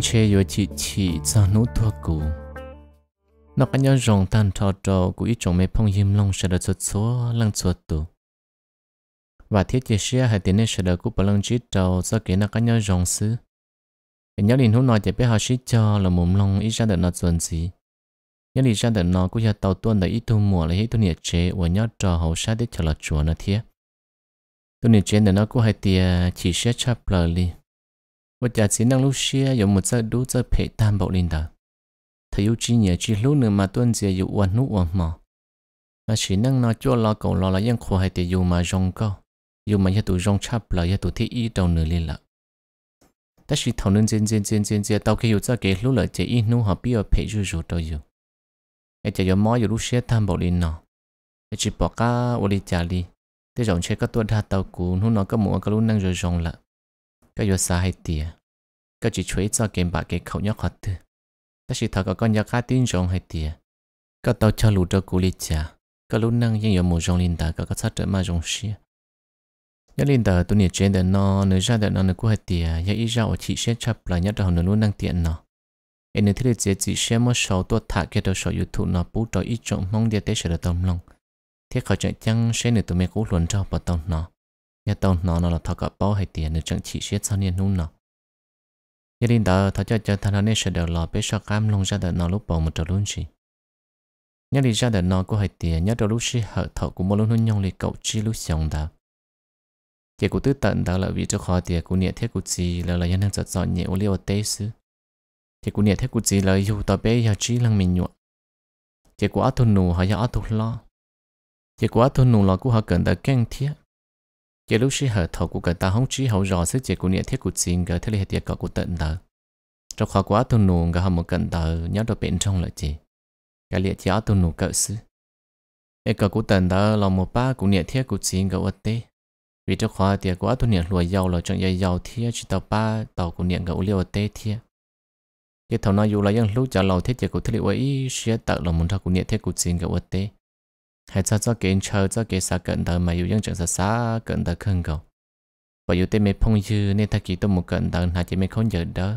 chế yo chỉ chỉ ra nụ thua cụ nó cả nhớ rong tan thọ trò của ý chồng mẹ phong yếm long sẽ được xuất số lăng xuất tụ và thiết chế xe hai tiền nên sẽ được của bà lăng chỉ trò do kể nó cả nhớ rong xứ để nhớ đến hôm nay chỉ biết họ chỉ cho là mồm long ý ra được nó chuẩn gì nhớ đến ra được nó cũng giờ tàu tuần để ít thu mùa là hết thu nhiệt chế và nhớ trò hậu sát để cho là chùa nó thiết thu nhiệt chế để nó cũng hai tiền chỉ sẽ chắp lời 我家只能路些有么在都在陪担保领的，他有几年几路呢嘛蹲着有弯路弯嘛，那只能拿脚拉狗拉了样苦还得有嘛容高，有嘛一度容差不了一度天一到那里了。但是讨论渐渐渐渐渐到给有在给路了这一路好比要陪住住都有，而且有猫有路些担保领呢，而且包家我的家里，这种车个多他到过，路那个么个路能就容了。ก็อยู่สาให้เตียก็จะช่วยจ้าเกมบาเกเขายอขัดตือแต่สิทอก็ก้อนยาค่าตื้นจงให้เตียก็เตาชะลูดกูลิจ่าก็ลุ้นนั่งยังอยู่หมู่จงลินดาก็ก็ชัดเจนมาจงเชียยาลินดาตัวนี้เจนเดนนอเนื้อชาเดนนอเนื้อกูให้เตียยาอีจ้าอชิเชียชับปลายยาดอนเนื้อลุ้นนั่งเตียนนอเอ็นที่เรียกเจจีเชียมอชาวตัวถักเกตชาวยูทูบนอปูจอยอีจงมองเดียเตเสดตอมลงเที่เขาจะจังเชนเนื้อตัวเมกูหลุนเจ้าปะตอมนอ nhà tàu nó nó là thọ cả bao hay tiền được chẳng chỉ xét sau niên nung nó gia đình đó thọ cho cho thằng nó nên sẽ đầu lò bé sao cam lông ra đời nó lúc bầu một trò luôn gì nhà đi ra đời nó có hay tiền nhà trò lúc xí hở thọ cũng một lúc nó nhong lì cậu chi lúc xong đó chỉ của tư tận đó là vì cho khó tiền của nhà thiết của chị là là nhân dân giật dọn nhẹ ô liu tê xứ chỉ của nhà thiết của chị là yêu tao bé nhà chỉ lăng mình nhuộm chỉ của át thôn nụ họ giờ át thôn lo chỉ của át thôn nụ là cũng họ cần tới keng thiết giờ lúc sĩ hở thầu của người ta không chỉ hậu rõ sức chế của niệm thiết của chính gỡ thế là tiệt cọ của tận tờ trong khó quá tu nụ người hầm một cận tờ nhớ được bên trong là gì cái liệt chỉ tu nụ cỡ xứ e cọ của tận tờ là một ba của niệm thiết của chính gỡ ớt tê vì trong khó tiệt quá tu niệm lùa giàu là trong dây giàu thiết chỉ tàu ba tàu của niệm gỡ liêu tê thiết cái thầu nói dù là dân lúc trả lầu thiết chế của thế là ấy sẽ tạo là một thao của niệm thiết của chính gỡ ớt tê hay cho cho kiến chờ cho kiến sa cận đời mà yêu dân chẳng sa sa cận đời khẩn cầu và yêu tên mẹ phong dư nên ta kỳ tôi một cận đời là chỉ mẹ không giờ đó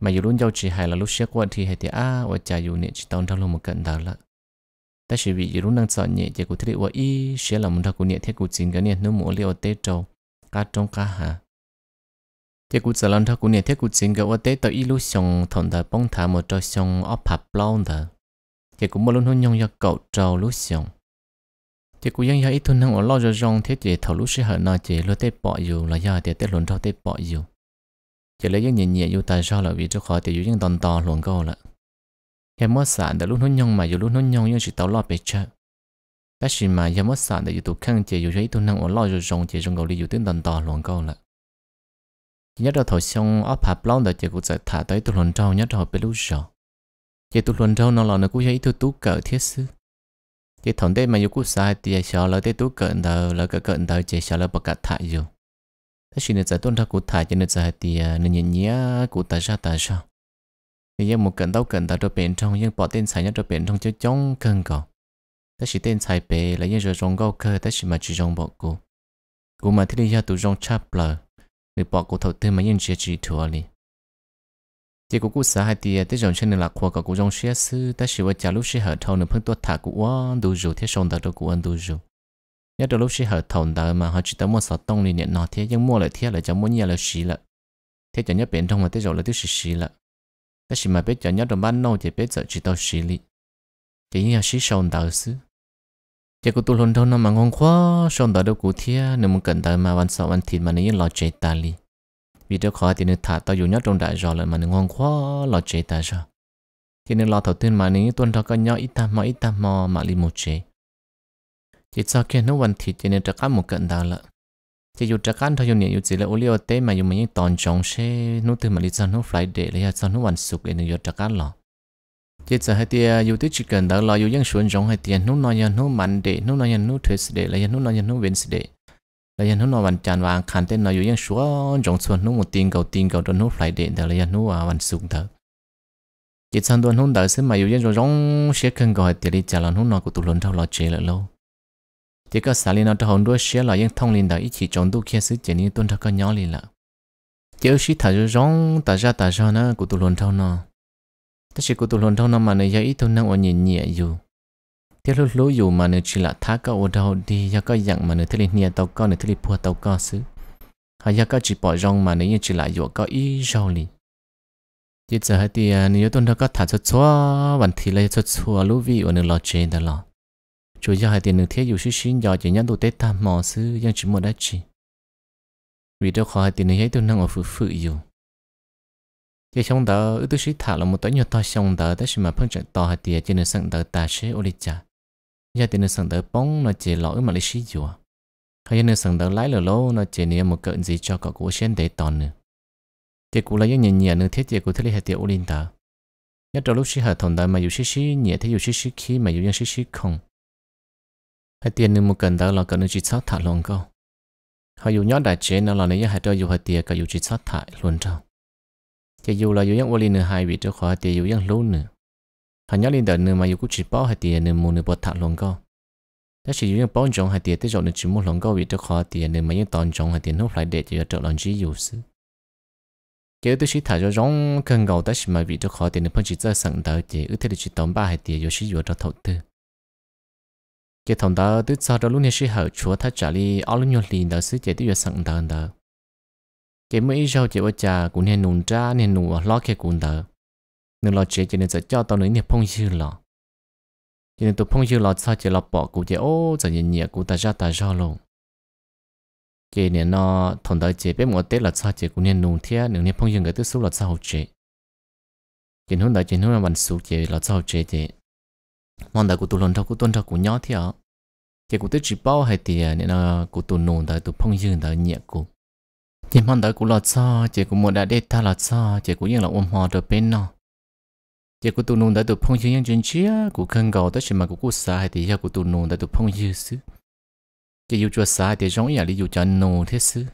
mà yêu luôn giao chỉ hay là lúc xưa qua thì hay thì à và cha yêu nên chỉ tao đâu luôn một cận đời là ta chỉ vì yêu luôn đang sợ nhẹ chỉ của thiết và y sẽ là một thằng của nhẹ thiết của chính cái nhẹ nếu mỗi liệu tết trâu cá trong cá hà thế cũng giờ lần thằng cũng nhẹ thế cũng chính cái và tết tới ilu xong thằng đời bông thả một trò xong ốp hạt blau thì cũng muốn luôn nhung cho cậu trâu lúc xong thì ít thu năng ở lo cho rong thế thì thầu lúc sẽ hở nói chỉ lo tết bỏ dù là do thì tết luôn cho tết bỏ dù chỉ lấy những nhẹ nhẹ dù tại sao là vì cho khỏi thì dù những tòn to luôn câu là thì mất sản đã lúc nó nhung mà dù lúc nó nhung nhưng chỉ tao lo về chợ bác sĩ mà giờ mất sản đã dù tụ khăn chỉ dù ít thu năng ở lo cho rong chỉ rong cầu đi dù tiếng tòn to luôn câu là nhất là thầu xong ấp hạt lon đã chỉ cũng sẽ thả tới tụ luôn trâu nhất là bị lúc rồi chỉ tu luận rau nó là nó cũng vậy tu tu cỡ thiết sư chỉ thằng đây mà yêu cũng sai thì sợ là tê tu cỡ đầu là cỡ cỡ đầu chỉ sợ là bậc cả thải rồi thế chuyện này giờ tuân ra cụ thải cho nên giờ thì à, nên nhìn nhía cụ ta ra ta sao thì giờ một cận đâu cận ta cho bên trong nhưng bỏ tên xài nhá cho bên trong cho chống cơn cỏ thế chỉ tên xài bề là những rồi rong gâu cơ thế chỉ mà chỉ rong bỏ cụ cụ mà thì đi ra tụ rong chắp lờ thì bỏ cụ thầu tư mà những chuyện chỉ thua liền chỉ có cụ xã hai tia tới dòng trên là khoa cả cụ dòng xe sư ta chỉ sửa trả lúc xe hở thầu nửa phân tuột thả cụ ăn đủ rượu thế xong đó đâu cụ ăn đủ rượu nhớ đôi lúc xe hở thầu đó mà họ chỉ tới mua sáu tông liền nhận nó thế nhưng mua lại thế là chẳng mua nhà là xí lợ thế chẳng nhớ biển thông mà tới rồi là tiêu xí xí lợ ta chỉ mà biết chẳng nhớ đồng ban nâu chỉ biết sợ chỉ tao xí lị chỉ như xí xong đó sư chỉ có tu hồn thâu nó mà ngon quá xong đó đâu cụ thế nên muốn cần tới mà văn sau văn thịt mà nó lo chạy ta li vì video khó thì nên thả tao dùng nhất trong đại rồi là mà nên ngon quá lo chế ta rồi thì nên lo thầu tiên mà nếu tuân theo cái nhỏ ít ta mà ít ta mò mà li một chế chỉ sau khi nó hoàn thịt thì nên trả một cận đào lợ chỉ dù trả căn thôi dù nhiều chỉ là ô liu tế mà dù những tòn trống xe nó từ mà li sao nó phải để lấy sao nó hoàn sụp để nên trả căn lọ chỉ giờ hai tia dù tới chỉ cần đào lọ dù dân xuống trống hai tia nó nói nhau nó mạnh để nó nói nhau nó thuế để lấy nó nói nhau nó vén để là dân nó vẫn tràn vàng khăn tên là yếu dân số trong xuân nó một tiền cầu tiền cầu cho nó phải điện để là dân nó vẫn sung thở chỉ sang tuần hôm đợi xem mà yếu dân rồi rong sẽ cần gọi thì đi trả lần hôm nào của tụi lần thâu lo chế lại lâu chỉ có xả lên nó cho hôm đuôi sẽ là dân thông lên đợi ít chỉ chọn tu kia sứ chỉ như tuần thâu có nhỏ liền là chỉ ở sĩ thở rồi rong tả ra tả ra nó của tụi lần thâu nó tất cả của tụi lần thâu nó mà này giờ ít tuần năng ở nhẹ nhẹ dù thế lúc lúc dù mà nữa chỉ là thác cả ở đâu đi ya có dạng mà nữa thế là tàu con nữa thế là phua tàu con xứ hay ya có chỉ bỏ rong mà nữa như chỉ là dù có ý rau li chỉ giờ hết thì à, nếu tuần đó có thả cho chua vẫn thì lấy cho chua lúc vì ở nữa lo chế đó lo chủ yếu hai tiền nữa thế dù xí xí giờ chỉ nhận đồ tết tam mò xứ nhưng chỉ một đã chỉ vì đâu khó hai tiền nữa hết tuần năng ở phụ phụ dù chỉ xong đó ước tôi xí thả là một tối nhiều to xong đó đó mà phong trạng to hai tiền trên nửa sẵn đó ta sẽ ổn định giờ thì nó sẵn tới bóng nó chỉ lỗi mà lịch sử dù hay giờ nó sẵn tới lái lỗ lô nó chỉ nếu một cận gì cho cậu cố xuyên để toàn nữa thì cụ lấy những nhẹ nữa thiết chế cụ thiết lý hệ tiêu linh ta nhất trong lúc xí hệ thằng ta mà dù xí xí nhẹ thấy dù xí xí khi mà dù xí xí không hay tiền nữa một cận đó là cận nó chỉ sát thả luôn câu hay dù nhót đại chế nó là nếu hai trâu dù hai tiền cả dù chỉ sát thải luôn trâu chỉ dù là dù những ô linh nữa hai vị trâu khỏi tiề dù những lú nữa yêu tiền tiền tiền tiền sự vì cho khó mà để 他家里的呢嘛有股吃饱还点呢，木呢不塔龙高。但是有人帮中还点，这种呢只木龙高为这块点呢嘛有当中还点弄来的就要得两只钥匙。giờ tôi chỉ thả cho rong cần cầu ta chỉ mà vì cho khó tiền nên chỉ ra sẵn đó chỉ ước thế được chỉ tóm ba hai tiền rồi chỉ vừa cho thầu tư giờ thằng đó tôi sau đó luôn này sự hậu chúa thắt trả đi ở luôn nhiều liền đó xứ chỉ tôi vừa sẵn đó đó giờ mấy sau chỉ ở nhà cũng nên nôn ra nên nôn lo kia cũng đó nên lo chế cho nên sẽ cho tao nữa nè phong dư lọ cho nên tụ phong dư lọ sao chỉ lọ bỏ cụ chế ô giờ nhẹ nhẹ cụ ta ra ta ra luôn chế nè nó thằng đó chế biết một tết là sao chế cũng nên nung thia nếu nè phong dư người tư số là sao chế chế hôm đó chế hôm là mình số chế là sao chế chế mong đợi cụ tụ lần thao cụ tuân thao cụ nhỏ thia chế cụ tới chỉ bao hay tiền nên là cụ tụ nung đợi tụ phong dư đợi nhẹ cụ chế mong đợi cụ lo sao chế cụ một đã đế ta là sao chế cụ như là ôm họ được bên nó giờ cụ tụ nôn đã tụ phong như nhân chuyện chia cụ khăn gạo tất nhiên mà cụ cụ xa hay thì cụ tụ nôn đã tụ phong như xứ giờ yêu chúa xa thì giống như là yêu chúa nô thế xứ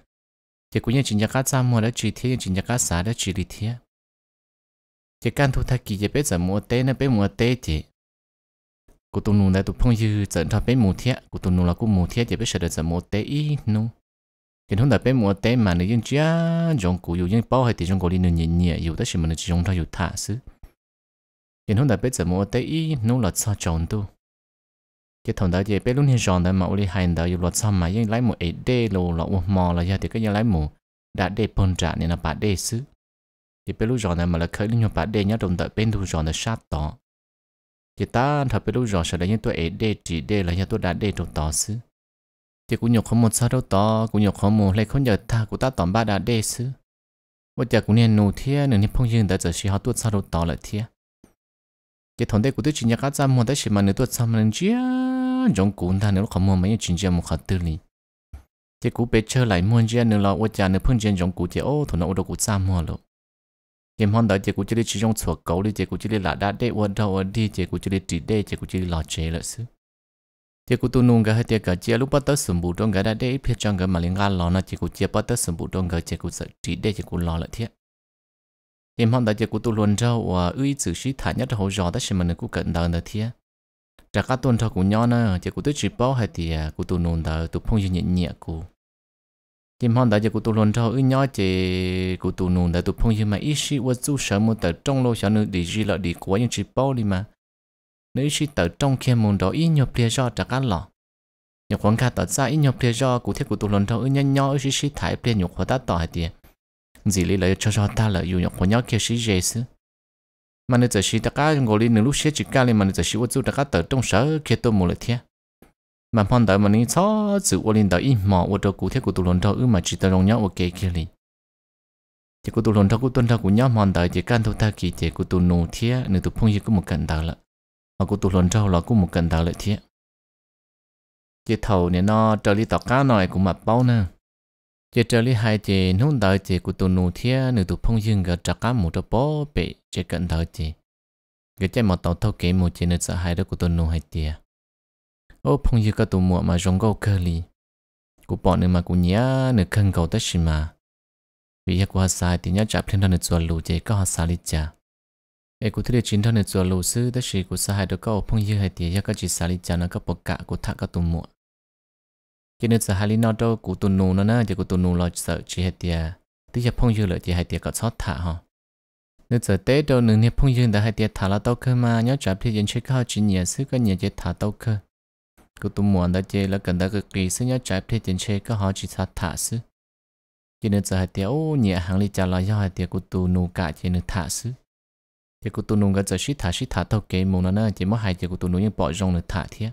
giờ cụ nhân chuyện nhà cá xa mua đã chỉ thế nhân chuyện nhà cá xa đã chỉ thế giờ can thu thắc kỳ giờ biết giờ mua té nó biết mua té thì cụ tụ nôn đã tụ phong như giờ thà biết mua thế cụ tụ nôn là cụ mua thế giờ biết sợ được giờ mua té ít nô thì không đáp bên mua té mà nếu nhân chia cụ yêu nhân bao hay thì trong cụ đi nên yêu tất nhiên mà nó chỉ trong yêu thả xứ hiện hôm đã biết giờ mua tây ý nung lọt sao tròn tu cái thằng đó giờ biết lúc này chọn đã mà uli hành đó lọt sao mà nhưng lấy một ấy đê lô lọt một mò là giờ thì cái giờ lấy một đã đê bồn trả nên là bà đê xứ thì biết lúc chọn này mà là khởi lên nhau bà đê nhớ đồng đợi bên thu chọn là sát tỏ thì ta thật biết lúc chọn sẽ lấy những tôi ấy đê chỉ đê là nhà tôi đã đê trong tỏ xứ thì cũng nhiều không một sao đâu tỏ cũng nhiều không một lấy không giờ ta của ta tỏm ba đã đê xứ bây giờ cũng nên nụ thiên nên phong dương đã giờ sĩ họ tuốt sao đâu tỏ lại thiên cái thằng đấy cũng tôi chính nhà cá trăm mua tới xem mà nữa tôi xăm lên chia trong cuốn thằng nữa không mua mấy chính nhà một khát tư li thế cũng bé chơi lại muốn chia nữa là ôi cha nó phương chia trong cuốn thì ô thằng nó đâu cũng xăm mua rồi em hôm đó thì cũng chỉ đi chỉ trong sổ cầu đi thì cũng chỉ đi là đã để ôn đâu ôn đi cái cũng chỉ đi chỉ để cái cũng chỉ lo chơi là xứ cái cũng tu nung cái hết thì cái chia lúc bắt đầu sủng bụng trong cái đã để phía trong cái mà liên ngang lo nó cái cũng chia bắt đầu sủng bụng trong cái thì cũng sợ chỉ để thì cũng lo là thiệt em hòn đại giờ của tôi luôn rau và ờ, ưu xử sĩ thải nhất hậu giò đó xem mình cũng cận đời nữa thiệt trả các tuần trâu của nhau nữa giờ của tôi chỉ bảo hay thì ờ, của tôi nôn đời tôi phong duy nhẹ nhẹ của em hòn đại giờ của tôi luôn rau ưu nhau chỉ của tôi nôn đời tôi phong duy mà ít sĩ và chú sợ một tờ trong lô sợ nữa để gì lại để của những chỉ bảo đi mà nếu sĩ tờ trong khi muốn đó ít nhiều plia do trả các lọ nhiều khoản cả tờ ra ít nhiều plia do của thiết của tôi luôn rau ưu nhau nhau ít sĩ thải plia nhiều khoản đã tỏ hay tiền gì lý lại cho cho ta là dù nhọc của nhau kia sĩ dễ xứ mà nên giờ sĩ ta cá ngồi lên lúc xế chỉ cá lên mà nên giờ sĩ út ta cá tới trong sở kia tôi muốn lại thế mà phong tới mà nên xó sự út lên tới im mò út cho cụ thế của tụi lồn đâu ư mà chỉ tới lòng nhau ok kia liền chỉ của tụi lồn đâu của tuần đâu của nhau phong tới chỉ can thôi ta kỳ chỉ của tụi nô thế nên tụi phong gì cũng một cạnh tao là mà của tụi lồn đâu là cũng một cạnh tao lại thế chỉ thầu nên nó trở đi tao cá nồi cũng mà bao nè chỉ trở lại hai chị nông đời chị của tụi nuôi thia nữ tụi phong dương gặp trắc cá một trò bó bị chỉ cận thời chị cái chạy một tàu thâu kế một chị nữ sợ hai đứa của tụi nuôi hai tia ô phong dương các tụi muộn mà giống gâu cơ li của bọn nữ mà của nhá nữ khăn cầu tới xì mà vì yak của sai thì nhớ chạp lên thân nữ chuẩn lù chị có hà sai lịch cha ai của thứ đệ chính thân nữ chuẩn lù sư tất xì của sai đó có phong dương hai tia yak các chị sai lịch cha nó có bọc cả của thắc các tụi muộn cho nên sợ hai lý nó đâu của tụi nụ nó nè chỉ của tụi nụ là sợ chỉ hết tiệt tí giờ phong dư lợi chỉ hai tiệt có sót thả ha. nếu giờ tế đâu nửa nếp phong dư đã hai tiệt thả là tao cơ mà nhớ trả thì dân chơi khao chỉ nhẹ sức có nhẹ chơi thả tao cơ của tụi muốn đã chơi là cần đã cực kỳ sức nhớ trả thì dân chơi có họ chỉ sát thả sức cho nên giờ hai tiệt ô nhẹ hàng lý trả lại do hai tiệt của tụi nụ cả chỉ nửa thả sức chỉ của tụi nụ cái giờ sĩ thả sĩ thả đâu kế mù nó nè chỉ mất hai tiệt của tụi nụ nhưng bỏ rong nửa thả thiệt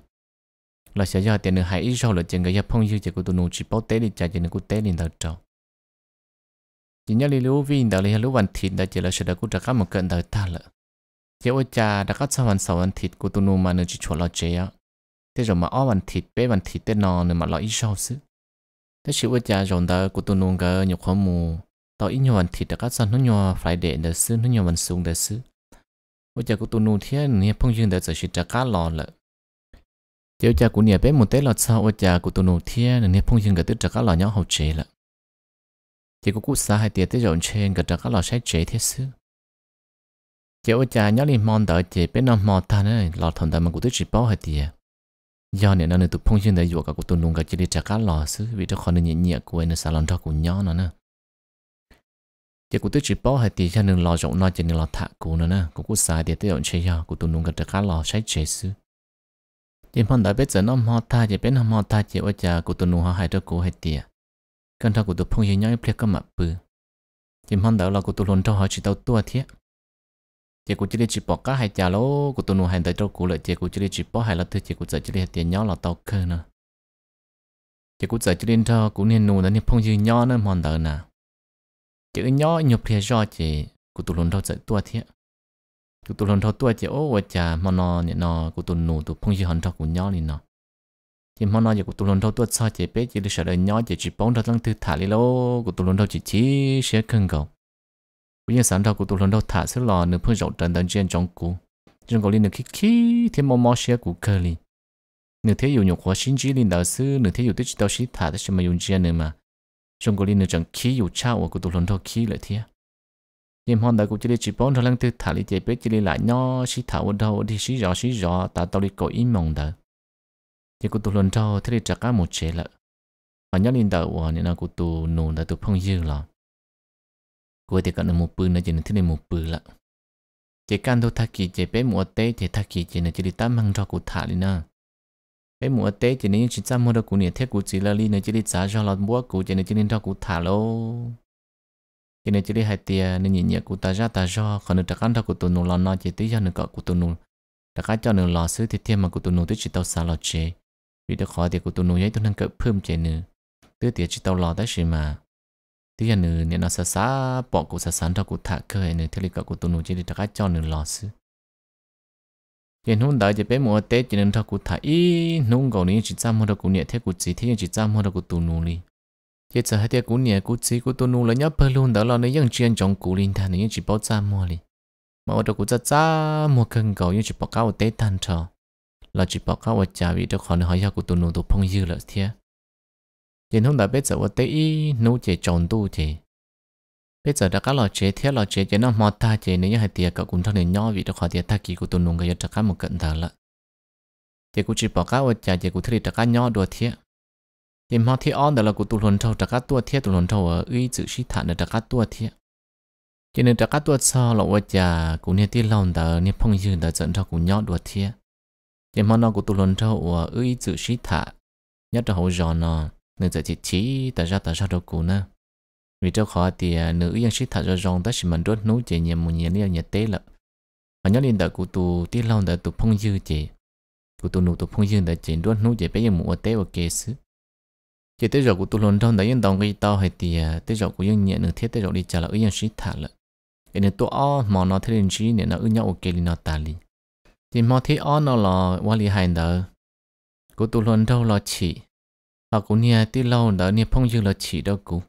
là sẽ do tiền nữa hãy rau là tiền người phong dư chỉ của tụi nó chỉ bảo tế đi trả tiền của tế lên đầu trâu chỉ nhớ lý lúa viên đầu lý lúa vằn thịt đã chỉ là sẽ được của trả các một cận đời ta lợ chỉ ôi cha đã cắt sau vằn sau vằn thịt của tụi nó mà nó chỉ chuẩn lo chế á thế rồi mà ó vằn thịt bé vằn thịt tên nò nữa mà lo ít rau xứ thế chỉ ôi cha rồi đó của tụi nó cái nhục khó mù tao ít nhiều vằn thịt đã cắt sau nó nhiều phải để đời xứ nó nhiều vằn xuống đời xứ ôi cha của tụi nó thế này phong dư đã chỉ trả các lò lợ chiều cha của nhà bé một té là sau ở cha của tụi nụ là nên phong dừng gật tết trả cá lò nhau hậu chế lạ chỉ có cút xa hai tiệt tết rộn trên gật trả cá lò sai chế thế xứ chiều ở cha nhớ liền mòn đợi chị bé nằm mò ta nữa lò thằng ta mà của tết chỉ bao hai tiệt do nên nó nên tụi phong dừng để dụ cả của tụi nụ gật chỉ đi trả cá lò xứ vì cho khỏi nên nhẹ nhẹ của anh xà lon cho của nhỏ nó nè chỉ cụ tới chỉ bảo hai tỷ cho nên lò rộng nói cho nên lo thạ cú nữa nè cũng cũng sai để tới rộng chơi nhau cũng tụi nung gật trả cá lò sai chế xứ nhưng phần đó biết giờ nó mò ta chỉ biết nó mò ta chỉ ở nhà của tụi nó họ hay cho cô hay tiệt cần thao của tụi phong gì nhau biết có mặt bự nhưng phần đó là của tụi luôn cho họ chỉ tao tua thiệt chỉ của chỉ đi chỉ bỏ cá hay chả lố của tụi nó hay tới cho cô lại chỉ của chỉ đi chỉ bỏ hay là thứ chỉ của giờ chỉ đi tiền nhau là tao khơi nữa chỉ của giờ chỉ đi cho cũng nên nụ đó nên phong gì nhau nó mòn đó nè chỉ nhau nhập thiệt do chỉ của tụi luôn cho giờ tua thiệt cụ tụ lần thọ tuổi chỉ ô vợ cha mà nó nhện nó cụ tụ nụ tụ phong chi hòn thọ của nhỏ liền nó chỉ mà nó giờ cụ tụ lần thọ tuổi sao chỉ biết chỉ được sợ đời nhỏ chỉ chỉ bóng thọ tăng tư thả đi lô cụ tụ lần thọ chỉ chỉ sẽ cân cầu bây giờ sáng thọ cụ tụ lần thọ thả sẽ lò nửa phương rộng trần tận trên trong cụ trong cổ liền được khí khí thế mò mò sẽ cụ cơ liền nửa thế dụ nhục hóa sinh chỉ liền đạo sư nửa thế dùng tích đạo sĩ thả thế mà dùng chia nữa mà trong cổ liền nửa chẳng khí dụ cha của cụ tụ lần thọ khí lại thế nhưng hôm đó cũng chỉ đi chỉ bốn thôi lần thứ thả đi chạy biết chỉ đi lại nho xí thảo đầu thì xí rõ xí rõ ta tao đi cổ im mong đó thì cũng tụ lần cho thế đi chặt cá một chế lợ mà nhớ linh đạo của nên là cũng tụ nổ đã tụ phong dư lọ cuối thì cần một bữa nữa chỉ nên thế này một bữa lợ chỉ can thôi thắc kỳ chế bé mùa tê chỉ thắc kỳ chỉ là chỉ đi tám mang cho cụ thả đi nè bé mùa tê chỉ nên chỉ chăm mua được cụ nhiệt thế cụ chỉ là đi nữa chỉ đi giá cho lọt búa cụ chỉ nên chỉ nên cho cụ thả luôn cho nên chỉ đi hai tia nên nhìn nhận của ta ra ta do còn được đặc căn thao của tụ nô lò nó chỉ tí cho nụ cọ của tụ nô đặc ăn cho nên lo xứ thì thêm mà của tụ nô tới chỉ tàu xả lo chế vì đã khỏi thì của tụ nô ấy tôi năng cỡ thêm chế nữa tới tiệt chỉ tàu lo tới gì mà tí do nụ nên nó xa xa bỏ của xả xả thao của thạc cơ nụ thế là cọ của tụ nô chỉ để đặc ăn cho nên lo xứ hiện hôm đó chỉ bé mua tết chỉ nên thao của thạc ý nung cầu này chỉ chăm mua được của nhẹ thế của chỉ thế chỉ chăm mua được của tụ nô đi giờ giờ hai tia cú nè cú chỉ cú tôi nu là nhớ bơi luôn đó là nó vẫn chuyên trong cú linh thằng này chỉ bảo cha mua đi mà ở đó cú cha cha mua cần cầu nhưng chỉ bảo cáo tế thằng cho là chỉ bảo ở cha vì đó còn hỏi nhau cú tôi nu tôi phong dư là thế nhưng không đã biết giờ ở tế ý nu chỉ tròn tu chỉ bây giờ đã cá lò chế thế lò chế chế nó mò ta chế nếu như hai tia cậu cũng thằng này nhỏ vì đó khỏi tia ta kỳ cú tôi nu cái giờ chắc một cận thằng lại giờ cú chỉ bảo cáo cha giờ cú thấy được các nhỏ đùa thiệt em họ thì on đó là của tụ luận trâu trả các tua thiết tụ luận trâu ở uy chữ sĩ thản để trả các tua thiết cho nên trả các tua sau là vợ già của nhà tiên lòng đó nhà phong dương đó dẫn cho của nhau đua thiết em họ nó của tụ luận trâu ở uy chữ sĩ thản nhớ cho hậu giòn nó nên giờ chỉ chỉ tại ra tại ra đâu của nữa vì cho khó thì à, nữ yên sĩ thản ra giòn đó chỉ mình đốt nấu chỉ nhà một nhà liên nhà tế là mà nhớ liên đó của tu tiên lòng đó tụ phong dương chỉ của tu nụ tụ phong dương đó chỉ đốt nấu chỉ bây giờ một tế và kế sứ chỉ tới rồi của tôi luôn trong đấy những đồng cái to hay thì à, tới rồi của những nhẹ nữa thiết tới rồi đi trả là yên sĩ thả lợ cái này tôi ó mà nó thế nên sĩ nên nó nhau ok nó ta li thì mà thế ó nó là quá lý hai đó của tôi luôn đâu là chỉ và cũng nha tí lâu đó nha phong dư là chỉ đâu cũ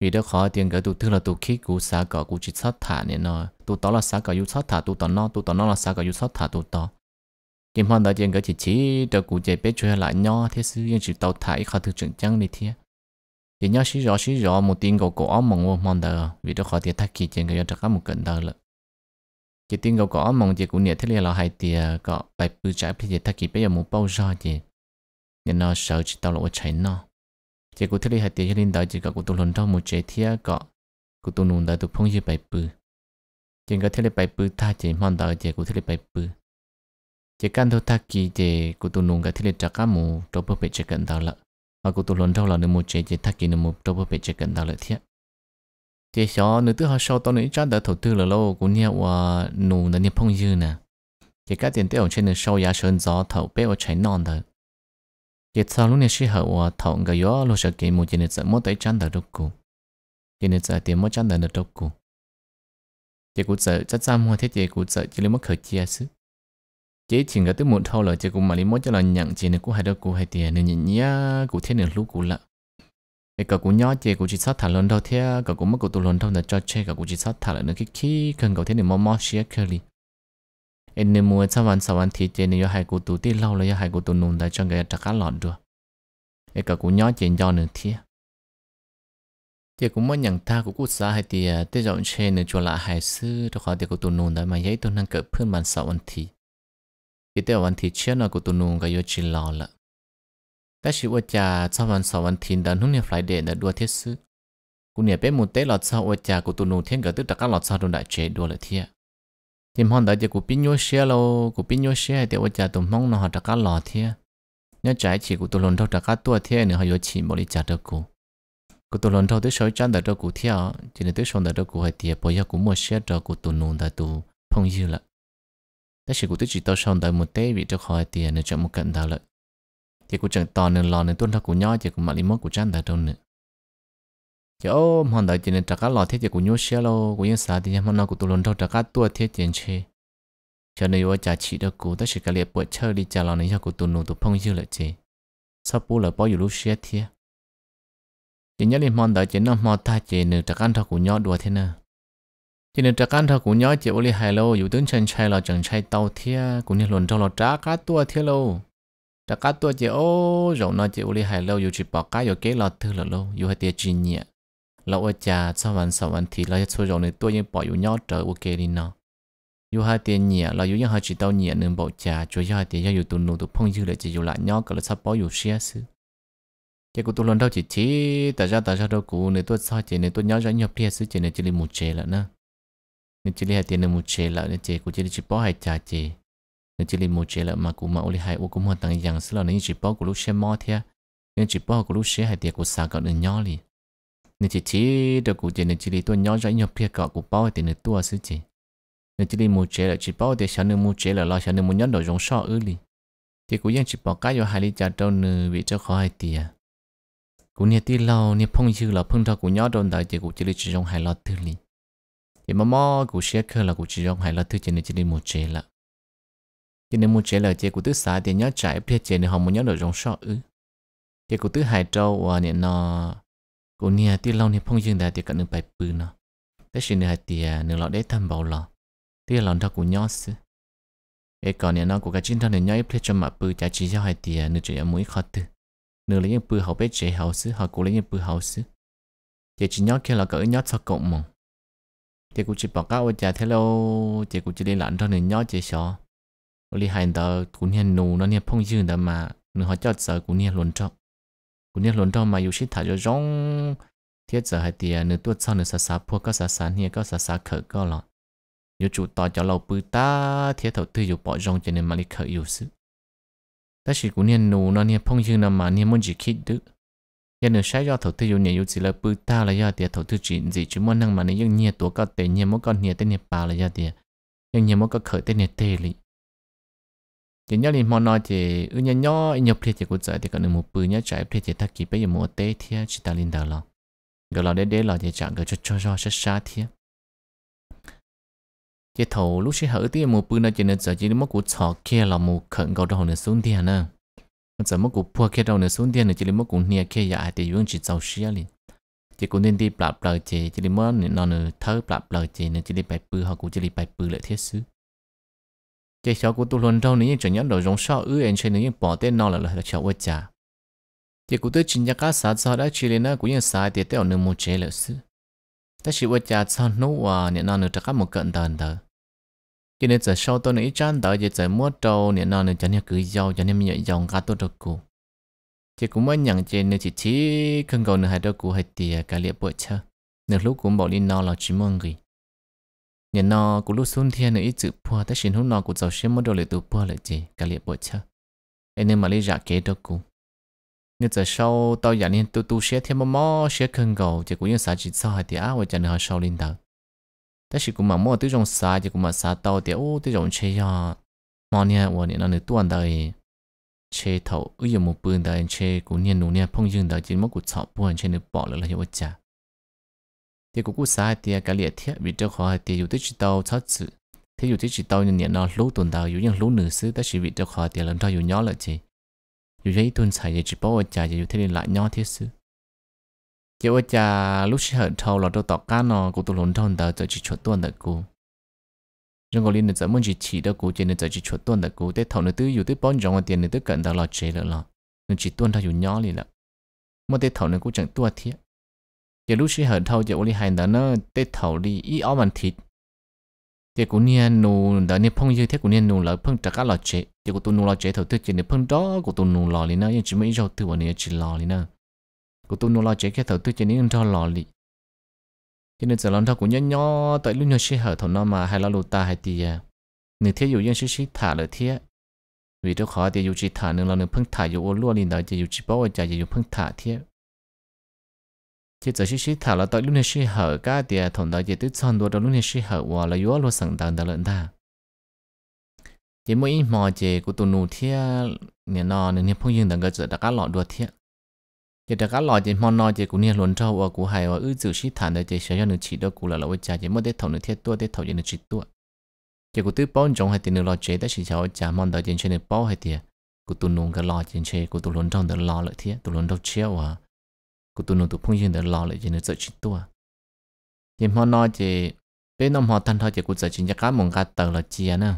vì đó khó tiền cái tụ thứ là tụ khí cũ xã cỏ cũ chỉ sát thả nên nó tụ đó là xã cỏ yêu sát thả tụ đó nó tụ đó nó là xã cỏ yêu sát thả tụ đó kim mong đó chuyện cái chỉ chỉ cho cụ chế bé chơi lại nho thế sự yên chỉ tàu thải khỏi thực trận chăng đi thế thì nhớ xí rõ xí rõ một tiếng cầu cổ áo mong mong mong đó vì đó khó thiệt thắc kỳ chuyện cái chắc một cận đó lợ chỉ tiếng cầu cổ áo mong chỉ cũng nhớ thế là hai tia có bài bự trái thì giờ thắc kỳ bây giờ một bao giờ chỉ nên nó sợ chỉ tàu lộ chạy nó chỉ cụ thế là hai tia lên đó chỉ có cụ tụ lần đó một chế thiếc có cụ tụ nung đó tụ phong như bài bự chỉ có thế là bài bự ta chỉ mong đó chỉ cụ thế là bài bự chỉ cần thôi thắc kỳ chế cô tu nung cái thiết lập các mù trong bữa bể chế cận đào lợ và cô tu lớn đâu là nửa một chế chế thắc kỳ nửa một trong bữa bể chế cận đào lợ thiệt chỉ sợ nửa thứ họ sau tao nửa chắc đỡ thổ tư là lâu cũng nhiều và nụ là nhiều phong dư nè chỉ các tiền tiêu trên nửa sau giá sơn gió thầu bé ở cháy non thôi chỉ sau lúc này sĩ hậu và thầu cái gió lúc sợ kỳ một chỉ nên sợ mất tới chăn đào đâu cụ chỉ nửa sợ tiền mất chăn đào đâu cụ chỉ cụ sợ chắc ra mua thế chỉ cụ sợ chỉ lấy mất khởi chia sức chế chỉ cái tới một thâu là chế cũng mà lấy mốt cho là nhận chế này cũng hay đâu cũng hay tiền nên nhận nhá cũng thế này lúc cũng lạ cái cậu cũng nhớ chế cũng chỉ sát thả lớn đâu thế cậu cũng mất cậu tụ lớn đâu là cho chế cậu cũng chỉ sát thả lại nữa cái khi cần cậu thế này mò mò xía curly em nên mua sao vạn sáu vạn thì chế này do hai cậu tụ tí lâu là do hai cậu tụ nôn tại cho người ta cá lọt được cái cậu cũng nhớ chế do nữa thế chế cũng mới nhận tha của quốc xã hay tiền tới dọn chế nữa cho lại hai sư cho họ thì cậu tụ nôn tại mà giấy tôi đang cỡ phương bản sáu vạn thì thì tế văn thì chia nó của tụi nung cái yo chỉ lo là ta chỉ ôi cha cho văn sau văn thiên đã nung nhà phải để đã đua thiết sư cũng nhà bé một tế lọt sau ôi cha của tụi nung thiên cả tức là các lọt sau đồn đại chế đua lại thiệt thì mong đợi cho của pin yo xe lo của pin yo xe thì ôi cha tụi mong nó họ đã các lọt thiệt nhớ trái chỉ của tụi lồn đâu đã các tua thiệt nữa họ yo chỉ một lý trả được cụ cụ tụi lồn đâu tới sáu trăm đã được cụ thiệt chỉ là tới sáu đã được cụ hay tiệt bởi giờ cũng mua xe cho cụ tụi nung đã tụi phong dư lại แต่สิ่งกูติดจิตเอาชอนได้หมดเต้วิจะคอยเตียนจะมุกันดาวเลยที่กูจังตอนนึงรอนึงต้นทักกูย่อจะกูมาลิมอกูจันแต่ตรงนึงเจ้ามันได้จีนจักรหล่อเทียกูยุ่เชียโลกูยังสาดีมันนอกูตุลนทจักรตัวเทียเจนเชเจ้าในว่าจะฉีดกูแต่สิ่งกะเลียปวดเชอรีจะรอนึงยากูตุนูตุพงยืเลยเจสับปูเลยปออยู่ลูกเชียเทีย chỉ nhớ lên mòn đợi chỉ nó mò ta chỉ nửa trắc ăn thao của nhỏ đùa thế nào cho nên trang ăn thôi cũng nhớ chị oli hai lô dù tướng chân chay là chẳng chay tàu thia cũng như luận trong là trá cá tua thia lô trá cá tua chị ô rộng nói chị oli hai lô dù chỉ bỏ cá dù kế là thư là lô dù hai tia chỉ nhẹ là ở cha sau vạn sau vạn thì là số rồi này tua nhưng bỏ dù nhớ trở ok đi nó dù hai tia nhẹ là dù những hai chỉ tàu nhẹ nên bỏ cha chủ hai tia do dù tụi nô tụi phong dư lại chỉ dù lại nhớ cả là sắp bỏ dù xia sư cái cụ tôi lần đầu chỉ chỉ tại ra tại ra đâu cụ này tôi sao chỉ này tôi nhớ ra nhập địa sư chỉ này chỉ là một chế là nữa nên chỉ hai tiền một chế lợi nên chế của chỉ là chỉ bỏ hai trả chế nên chỉ là một chế lợi mà cũng mà ôi hai ô cũng hoàn toàn rằng xí là nên chỉ bỏ của lúc xe mò thế nên chỉ bỏ của lúc xe hai tiền của xã cậu nên nhỏ liền nên chỉ chỉ được cụ chỉ nên chỉ là tôi nhỏ rõ nhập phía cậu của bao tiền được tua xứ chế nên chỉ là một chế lợi chỉ bỏ để sáng nên một chế lợi lo sáng nên một nhóm đồ giống so ư liền thì cũng vẫn chỉ bỏ cái vô hai lý trả đâu nữ vì cho khó hai tiền cũng như tí lâu như phong dư là phong thọ của nhỏ đồn tại chỉ cũng chỉ là chỉ trong hai lo tư liền thì mà mò cụ xe khơi là cụ chỉ rong hay là thứ trên này chỉ đi một chế là trên này một chế là chế của thứ sáu thì nhớ trải phía trên này họ muốn nhớ được rong sọ ư chế cụ tứ hải trâu và nè nó của nè tiêu lâu nè phong dương đại thì cần được bài bự nó tất nhiên là thì nương lọ để thăm bảo lọ tiêu lòng ra cụ nhớ sư cái còn nè nó của cái chính thân này nhớ ít phía cho mà bự chả chỉ cho hai thì nương chỉ mũi khó tư nửa lấy những bự hậu biết chế hậu sư họ cũng lấy những bự hậu sư chế chỉ nhớ kia là cỡ nhớ cho cộng mong chị cũng chỉ bảo các ông cha thế lâu chị cũng chỉ đi lặn trong nên nhớ chị sợ lý hành tờ cũng nhiên nụ nó nhiên phong dương tờ mà nó họ cho sợ cũng nhiên luận cho cũng nhiên luận cho mà dù xích thả cho rong thiết giờ hai tiền nửa tuốt sau nửa sá sá pua có sá sá nhiên có sá sá khở có lọ dù chủ tỏ cho lâu bự ta thiết thầu tư dù bỏ rong cho nên mà lý khở yêu sự ta chỉ cũng nhiên nụ nó nhiên phong dương tờ mà nhiên muốn chỉ khít được giờ nửa sáng do thầu tư dùng nhà yêu chỉ là bự ta là do tiền thầu tư chỉ gì chúng muốn năng mà nó dùng nhiều tổ có tệ nhiều mỗi con nhiều tên nhiều bà là do tiền nhưng nhiều mỗi con khởi tên nhiều tệ lì chỉ nhớ liền mòn nói thì ư nhớ nhớ nhớ phê thì cũng giải thì còn được một bự nhớ trái phê thì ta kỳ bây giờ một tệ thì chỉ ta linh đầu lo gọi là để để là thì chẳng gọi cho cho cho sát sát thì chỉ thầu lúc sẽ hở thì một bự nó chỉ nên giờ chỉ mất cuộc sọ kia là một khẩn cầu đầu nữa xuống tiền nữa มันจะมากูพวกแค่เราเนี่ยส่วนเดียวเนี่ยจะเลยมากูเนี่ยแค่ยาแต่ยุ่งจิตเจ้าเสียเลยจะกูเนี่ยดีปรับเปล่าเจจะเลยมันเนี่ยนอนเนี่ยเท้าปรับเปล่าเจเนี่ยจะเลยไปปืนอหากูจะเลยไปปืนเลยเทียซื้อจะชาวกูตุลนเท่านี้จะยันเราจงชอบอื้อเอ็นเชนเนี่ยปอเต้นนอนเลยเลยชาวว่าจ่าจะกูตัวจริงจะก้าสาซาได้ชิเลน่ากูยังสายเตี้ยเต้าเนื้อโมเจเลยซื้อแต่ชีว่าจ่าซานโนวาเนี่ยนอนเนี่ยจะก้าหมดกันดันเด้อ cho nên giờ sau tôi nghĩ chán tới giờ giờ mua trâu nên nó nên chẳng nhớ cứ giàu chẳng nhớ mình giàu cả tôi đâu cụ chỉ cũng mới nhận trên nên chỉ chỉ không còn nữa hai đâu cụ hay tiền cả liệu bội chơi nên lúc cũng bỏ đi nó là chỉ mong gì nên nó cũng lúc xuống thiên nữa ít chữ pua tới nhiên hôm nó cũng giàu xem mua đồ lại tụ pua lại gì cả liệu bội chơi nên mà lấy giả kế đâu cụ nên giờ sau tôi giả nên tôi tu sửa thêm một mó sẽ không cầu chỉ cũng như sợ chỉ sau hai tiền á và chẳng được sau lên đầu 但是古嘛莫对种啥就古嘛啥到的哦，对种车呀，毛呢我呢那你断的车头，哎呀，莫笨的车古呢努呢碰见的，只莫古草不很车你 bỏ 了了就家。thì cũng xa thì cái liệt thiết bị trước họ thì dù tới chỉ tàu sát sự thế dù tới chỉ tàu nhận nó lú tuần tàu dù những lú nữ sư ta chỉ bị trước họ thì lần sau dù nhỏ là gì dù giấy tuần xài thì chỉ bảo ở nhà dù thế lại nhỏ thiết sự chỉ có cha lúc xí hở thâu là tôi tọt cá nó của tôi lún thâu tờ giờ chỉ chuột tuần tờ cú nhưng còn liên nữa muốn chỉ chỉ đâu cú chỉ nữa giờ chỉ chuột tuần tờ cú tới thầu nữa tới dù tới bốn trong tiền nữa tới cận tờ là chế nữa là nên chỉ tuần thâu dù nhỏ liền là mà tới thầu nữa cũng chẳng tuột thiệt chỉ lúc xí hở thâu chỉ có liên hành tờ nó tới thầu đi ít áo bằng thịt chỉ cũng niên nụ tờ niên phong như thế của niên nụ là phong trả cá là chế chỉ của tôi nụ là chế thầu tới chỉ nữa phong đó của tôi nụ lò liền nữa nhưng chỉ mới giàu từ bọn này chỉ lò liền nữa của tôi nô lo chế cái thầu tôi cho nên cho lò lì cho nên giờ lần thao cũng nhớ nhớ tại lúc nhớ sẽ hở thầu nó mà hay là lô ta hay à. thì nửa thế dụ nhân sẽ sẽ thả lời thế vì tôi khó thì dụ chỉ thả nửa là nửa phăng thả dụ ô lúa liền đó chỉ dụ chỉ bao giờ dụ phăng thả thế chỉ giờ sẽ sẽ thả là tại lúc nhớ sẽ hở cả thì thầu đó chỉ tức chọn đồ đó lúc nhớ sẽ hở và là yếu lô sẵn đàng đó lợn ta chỉ mỗi mò chỉ của tôi nô thế nè nọ nè phong dương đằng cái giờ đã cá lọ đua thế chỉ đặt các loại chỉ món nói chỉ cũng như luận trâu ở của hay ở ư dự sĩ thản để chỉ sẽ cho nước chỉ đó cũng là lỗi cha chỉ mất để thầu được thiết tua để thầu chỉ chỉ tua chỉ cũng tự bao trọng hay tiền được lo chế đã chỉ cháu cha món đó tiền chơi được bao hay tiền cũng tu nung cái lo tiền chơi cũng tu luận trâu được lo lợi thiết tu luận trâu chéo à cũng tu nung tu phong yên được lo lợi tiền được dự chỉ tua chỉ món nói chỉ bên ông họ thanh thôi chỉ cũng dự chỉ cho các mong cá tờ là chia nữa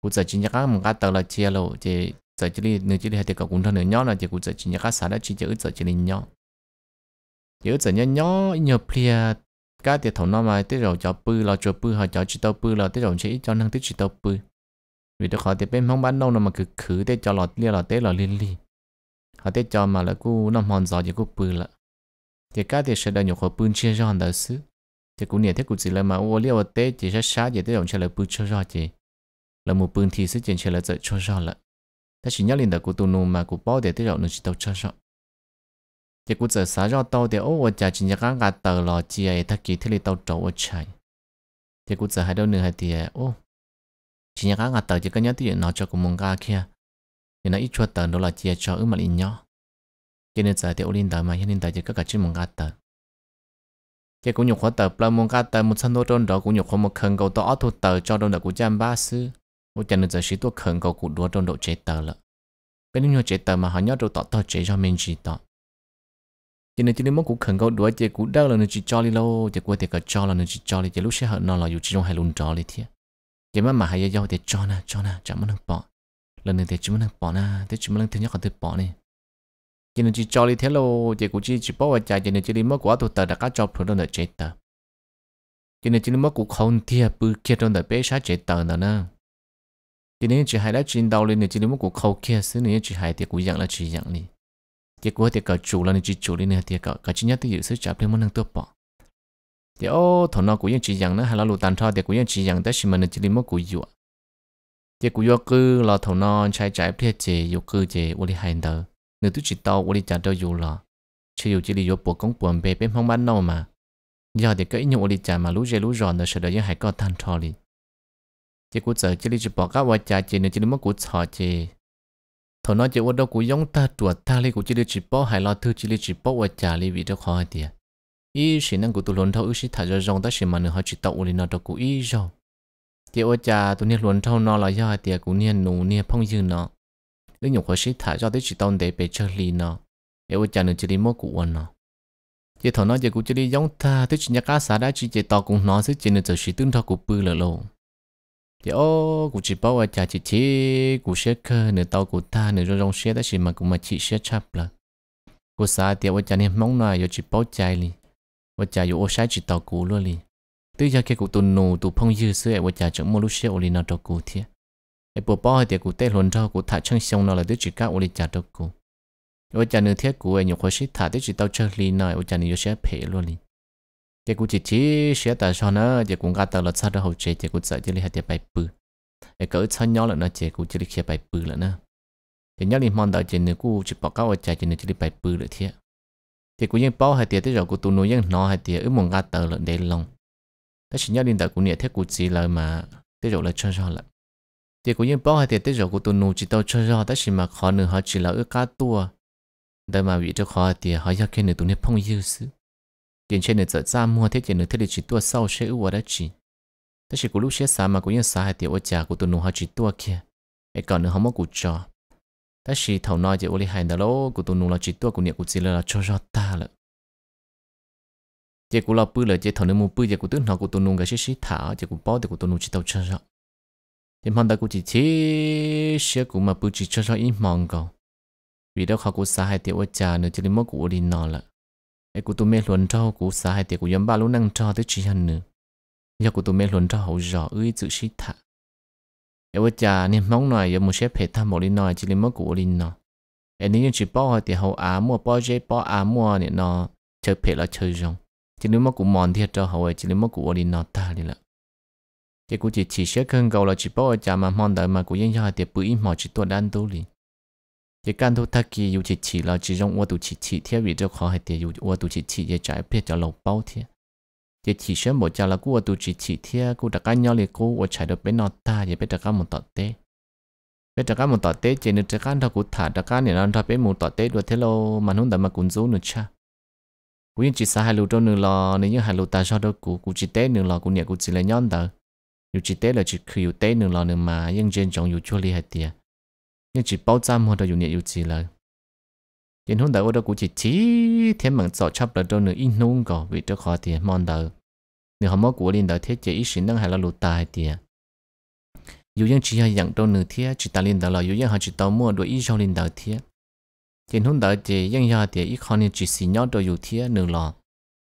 cũng dự chỉ cho các mong cá tờ là chia lộ chỉ giờ chỉ đi nửa chỉ đi hai thì cả cũng thôi nửa nhỏ là chỉ cũng giờ chỉ nhà cá sả đã chỉ chỉ giờ chỉ là nhỏ giờ giờ nhỏ nhỏ nhiều plia cá thì thầu nó mà tới rồi cho bự là cho bự họ cho chỉ tàu bự là tới rồi chỉ cho năng tới chỉ tàu bự vì tôi họ thì bên mong bán đâu mà cứ khử tới cho lọt lia lọt tới lọt liên li họ tới cho mà là cô năm hòn giò chỉ cô bự là thì cá thì sẽ đợi nhiều khó bự chia cho hòn đó xứ thì cũng nhớ thế cũng chỉ là mà ô lia lọt tới chỉ sẽ sáng chỉ tới rồi chỉ là bự cho ra chỉ là một bự thì sẽ chỉ là giờ cho ra là ta chỉ nhớ liền đó cụ tu nụ mà cụ bảo đệ tới rồi nó chỉ đâu chơi rồi chỉ cụ giờ sáng rồi tàu thì ô ô chả chỉ nhớ cái cái tàu lò chia ấy ta kỳ thế li đâu trâu ô chạy chỉ cụ giờ hai đâu nữa hai tiề ô chỉ nhớ cái cái tàu chỉ có nhớ tiề nó cho cụ mông ga kia thì nó ít cho tàu đó là chia cho ứ mà liền nhớ cho nên giờ thì ô liền tàu mà hiện linh tại chỉ có cả chữ mông ga tàu chỉ cũng nhục khó tờ plum mông ga tờ một sân đô trôn đó cũng nhục khó một khẩn cầu to ớt thu tờ cho đâu là cụ chăm ba sư u chân được giờ sĩ tôi khẩn cầu cụ đua trong độ chế tờ lợ bên nhau chế tờ mà họ nhớ đồ tỏ tỏ chế cho mình gì tỏ cho nên cho nên mốt cụ khẩn cầu đua chế cụ đau là nó chỉ cho đi lâu chế quay thì cả cho là nó chỉ cho đi chế lúc sẽ hận nó là dù chỉ trong hai luôn cho đi thiệt chế mà mà hay giao thì cho na cho na chẳng muốn năng bỏ lần này thì chỉ muốn năng bỏ na thì chỉ muốn năng thêm nhắc còn bỏ này cho nên chỉ cho đi thế lâu chế cụ chỉ chỉ bỏ vào chạy cho nên chỉ đi mốt của tôi tờ đã cá cho phụ trong độ chế tờ cho nên chỉ đi mốt cụ không thiệt bự kia trong đợt bé sát chế tờ nữa nè thì nên chỉ hai đã chuyển đầu lên để chỉ đến một cuộc khâu kia xứ này chỉ hai tiệc cuối dạng là chỉ dạng này tiệc cuối tiệc cậu chủ là nên chỉ chủ lên này tiệc cậu, cả chỉ nhất thì dự sự chạp lên một năng tiêu bỏ thì ô thằng nó cũng ยัง chỉ dạng nữa hay là lù tàn thao tiệc cũng ยัง chỉ dạng tới chỉ mình chỉ đến một cuộc dụ tiệc cuối dụ cứ là thằng nó chạy chạy phía chế dụ cứ chế vô đi hai đờ nếu tôi chỉ tàu vô đi chả đâu dụ là chỉ dụ chỉ đi dụ bộ công buồn bề bên phòng bán đâu mà giờ thì cái nhung vô đi chả mà lú dê lú ròn rồi sợ đợi những hai con tàn thao đi chỉ cú sợ chỉ đi chụp bỏ các vợ cha chỉ nên chỉ đúng cú sợ chỉ thọ nói chỉ vợ đâu cú giống ta chuột ta li cú chỉ đi chụp bỏ hay lo thư chỉ đi chụp bỏ vợ cha li vì cho khó hay tiệt ý xin năng cú tu luôn thâu ý xin thay cho rong ta xin mà nữa chỉ tậu li nó đó cú ý rồi chỉ vợ cha tu niên luôn thâu nó là do tiệt cú niên nụ niên phong dương nó lúc nhục họ xin thay cho tới chỉ tông để về chơi li nó để vợ cha nữa chỉ đi mất cú nó chỉ thọ nói chỉ cú chỉ đi giống ta tới chỉ nhà cá xã đã chỉ chỉ tàu cùng nó sẽ chỉ nên chỉ tương thọ cú bự là lâu thì ô cũng chỉ bảo là chả chỉ chỉ cũng sẽ khờ nửa tàu của ta nửa rong rong xe đó chỉ mà cũng mà chỉ sẽ chắp là cô xã thì ô chả nên mong nói yo chỉ bảo chạy li ô chả yo ô sai chỉ tàu cũ luôn đi, tuy giờ cái cụ tụ nổ tụ phong dư xưa ô chả chẳng mua lúc xe ô li nào tàu cũ thiệt ai bố bảo thì cụ tết luôn đâu cụ thả chân sông nó là đứa chỉ cá ô liền chả tàu cũ ô chả nửa thiết cụ ấy nhiều khó sĩ thả đứa chỉ tàu chơi li nói ô chả nửa sẽ phê luôn đi chị cũng chỉ chỉ sẽ tại cho nó chị cũng gạt tờ lật xa đó hậu chế chị cũng sợ chỉ là hạt bài bự để cỡ xa nhỏ lại nó chị cũng chỉ là kia bài bự lại nữa thì nhau liền mong đợi chị nữa cũng chỉ bỏ cao ở trái chị nữa chỉ là bài bự là thiệt thì cũng những bao hạt tiền tới rồi cô tụ nuôi những nó hạt tiền ở một gạt tờ lợn đầy lòng đó chỉ nhau liền đợi cũng nhẹ thế cũng chỉ là mà tới rồi là cho cho lại thì cũng những bao hạt tiền tới rồi cô tụ nuôi chỉ tao cho cho đó chỉ mà khó nữa họ chỉ là ở cá tua đây mà vì cho khó thì họ giao kia nữa tụ nên phong yêu sư điện trên được dở ra mua thế tiền được thế để chỉ tua sau sẽ ưu đã chỉ ta chỉ của lúc sẽ xả mà cũng như xả hai tiểu ô trà của tôi nó họ chỉ tua kia ai còn nữa không có cụ cho, ta chỉ thầu nói cho ô li hành đó lô của tôi nó là chỉ tua của niệm của chỉ là cho cho ta lợ chỉ của lo bự là chỉ thầu nữa mua bự chỉ của tôi nó của tôi nó cái sẽ xí thả chỉ của bỏ thì của tôi nó chỉ tàu cho ra thì mong ta cũng chỉ chỉ sẽ của mà bự chỉ cho ra ít mong cầu vì đâu khó của xả hai tiểu ô trà nữa chỉ là mất của ô li nó ai cụ tụi luận cho cụ xã hay tiệt yếm ba lũ năng cho tới chỉ hẳn nữa giờ cụ tụi mẹ luận cho hậu rõ ơi chữ sĩ thả ai vợ cha nên mong nói giờ một xếp hệ tham một linh nói chỉ linh mất cụ linh nó ai nếu chỉ bỏ hỏi tiệt hậu á mua bỏ dây bỏ á mua nè nó chơi hệ là chơi rong chỉ linh mất cụ mòn thiệt cho hậu chỉ linh mất cụ linh nó ta đi lợ chỉ cụ chỉ chỉ xếp hơn cầu là chỉ bỏ cha mà mòn đợi mà cụ yên cho tiệt bự ít mỏ chỉ tuột đan tu liền 也干都他给有起起了，只用我都起起天为这好还得有我都起起也摘别叫老包天。也起身莫叫了，我都起起天，我大概鸟里我我踩到别闹大，也别大概莫倒地。别大概莫倒地，只能大概他古塔大概你让他别莫倒地，多天喽，蛮弄得嘛工作呢 cha。กูยังจีสาหายลูกตัวนึงลอในยังหายลูกตาชอบตัวกูกูจีเต้นึงลอกูเนี่ยกูจีเลยย้อนเดออยู่จีเต้เลยจีคืออยู่เต้นึงลอนึงมายังเจนจงอยู่ชั่วลีหายเตีย nhưng chỉ bao giam hơn đó dùng nhẹ yêu chỉ là hiện hôm đầu đó cũng chỉ chỉ thêm mảng sọ chắp là đâu nữa ít nung cả vì cho khó tiền mòn đời, nếu họ mất của liền đời thế chỉ ít sinh năng hay là lụt tai tiền, dù những chỉ hay dạng đâu nữa thế chỉ ta liền đời là dù những họ chỉ tao mua đôi ít sau liền đời thế hiện hôm đầu thì những nhà thì ít khó nên chỉ xí nhau đôi dù thế nữa là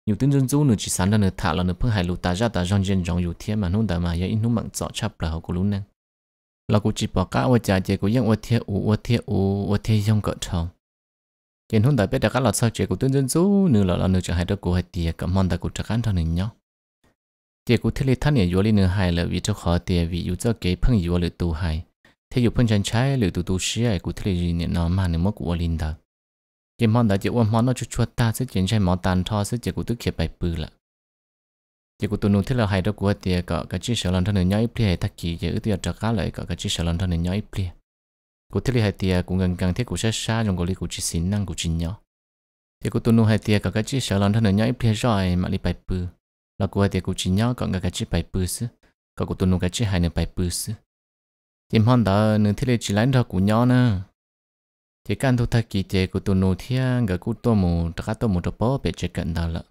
nhiều tin dân du nữa chỉ sáng là nữa thả là nữa phương hải lụt ta ra ta rong dân rong dù thế mà hôm đầu mà giờ ít nung mảng sọ chắp là họ cũng luôn năng là cụ chỉ bỏ cả ô chả chế cũng những ô thiết u ô thiết u ô thiết dùng cỡ trâu trên hôm đại biết đã các lọt sau chế cũng tuyên dân số nửa là là nửa chả hai đứa cũng hai tiệt cả món đại cụ chắc ăn cho nên nhau tiệt cũng thiết lý thân nhảy vô lên nửa hài là vì cho khó tiệt vì dù cho kế phân vô lửa tù hài, thế dù phân chân trái lửa tù tù sĩ ấy cũng thiết lý gì nên nó mà nên mất của linh đó trên món đại chế ôm món nó chút chút ta sẽ chế chạy món tàn thọ sẽ chế cũng tức khiếp bài bự lại chỉ của tụi nó thế là hay đó của thì có cái chiếc sầu lần thân này nhớ ít plia thắc kỳ giờ ít tiền trả cá lại có cái chiếc sầu lần thân này nhớ ít plia của thế là hay thì cũng gần gần thế của sẽ xa trong cái của chiếc xin năng của chính nhỏ. thì của tụi nó hay thì có cái chiếc sầu lần thân này nhớ ít plia rồi mà đi bài bự là của thì của chính nhau còn cái chiếc bài bự xứ có của tụi nó cái chiếc hai này bài bự xứ thì hôm đó nữa thiết là chỉ lấy đó của nhỏ nữa thì căn thu thắc kỳ thì của tụi nó thì cái của tôi một trả cá tôi một đợt bó bị chết cận đó là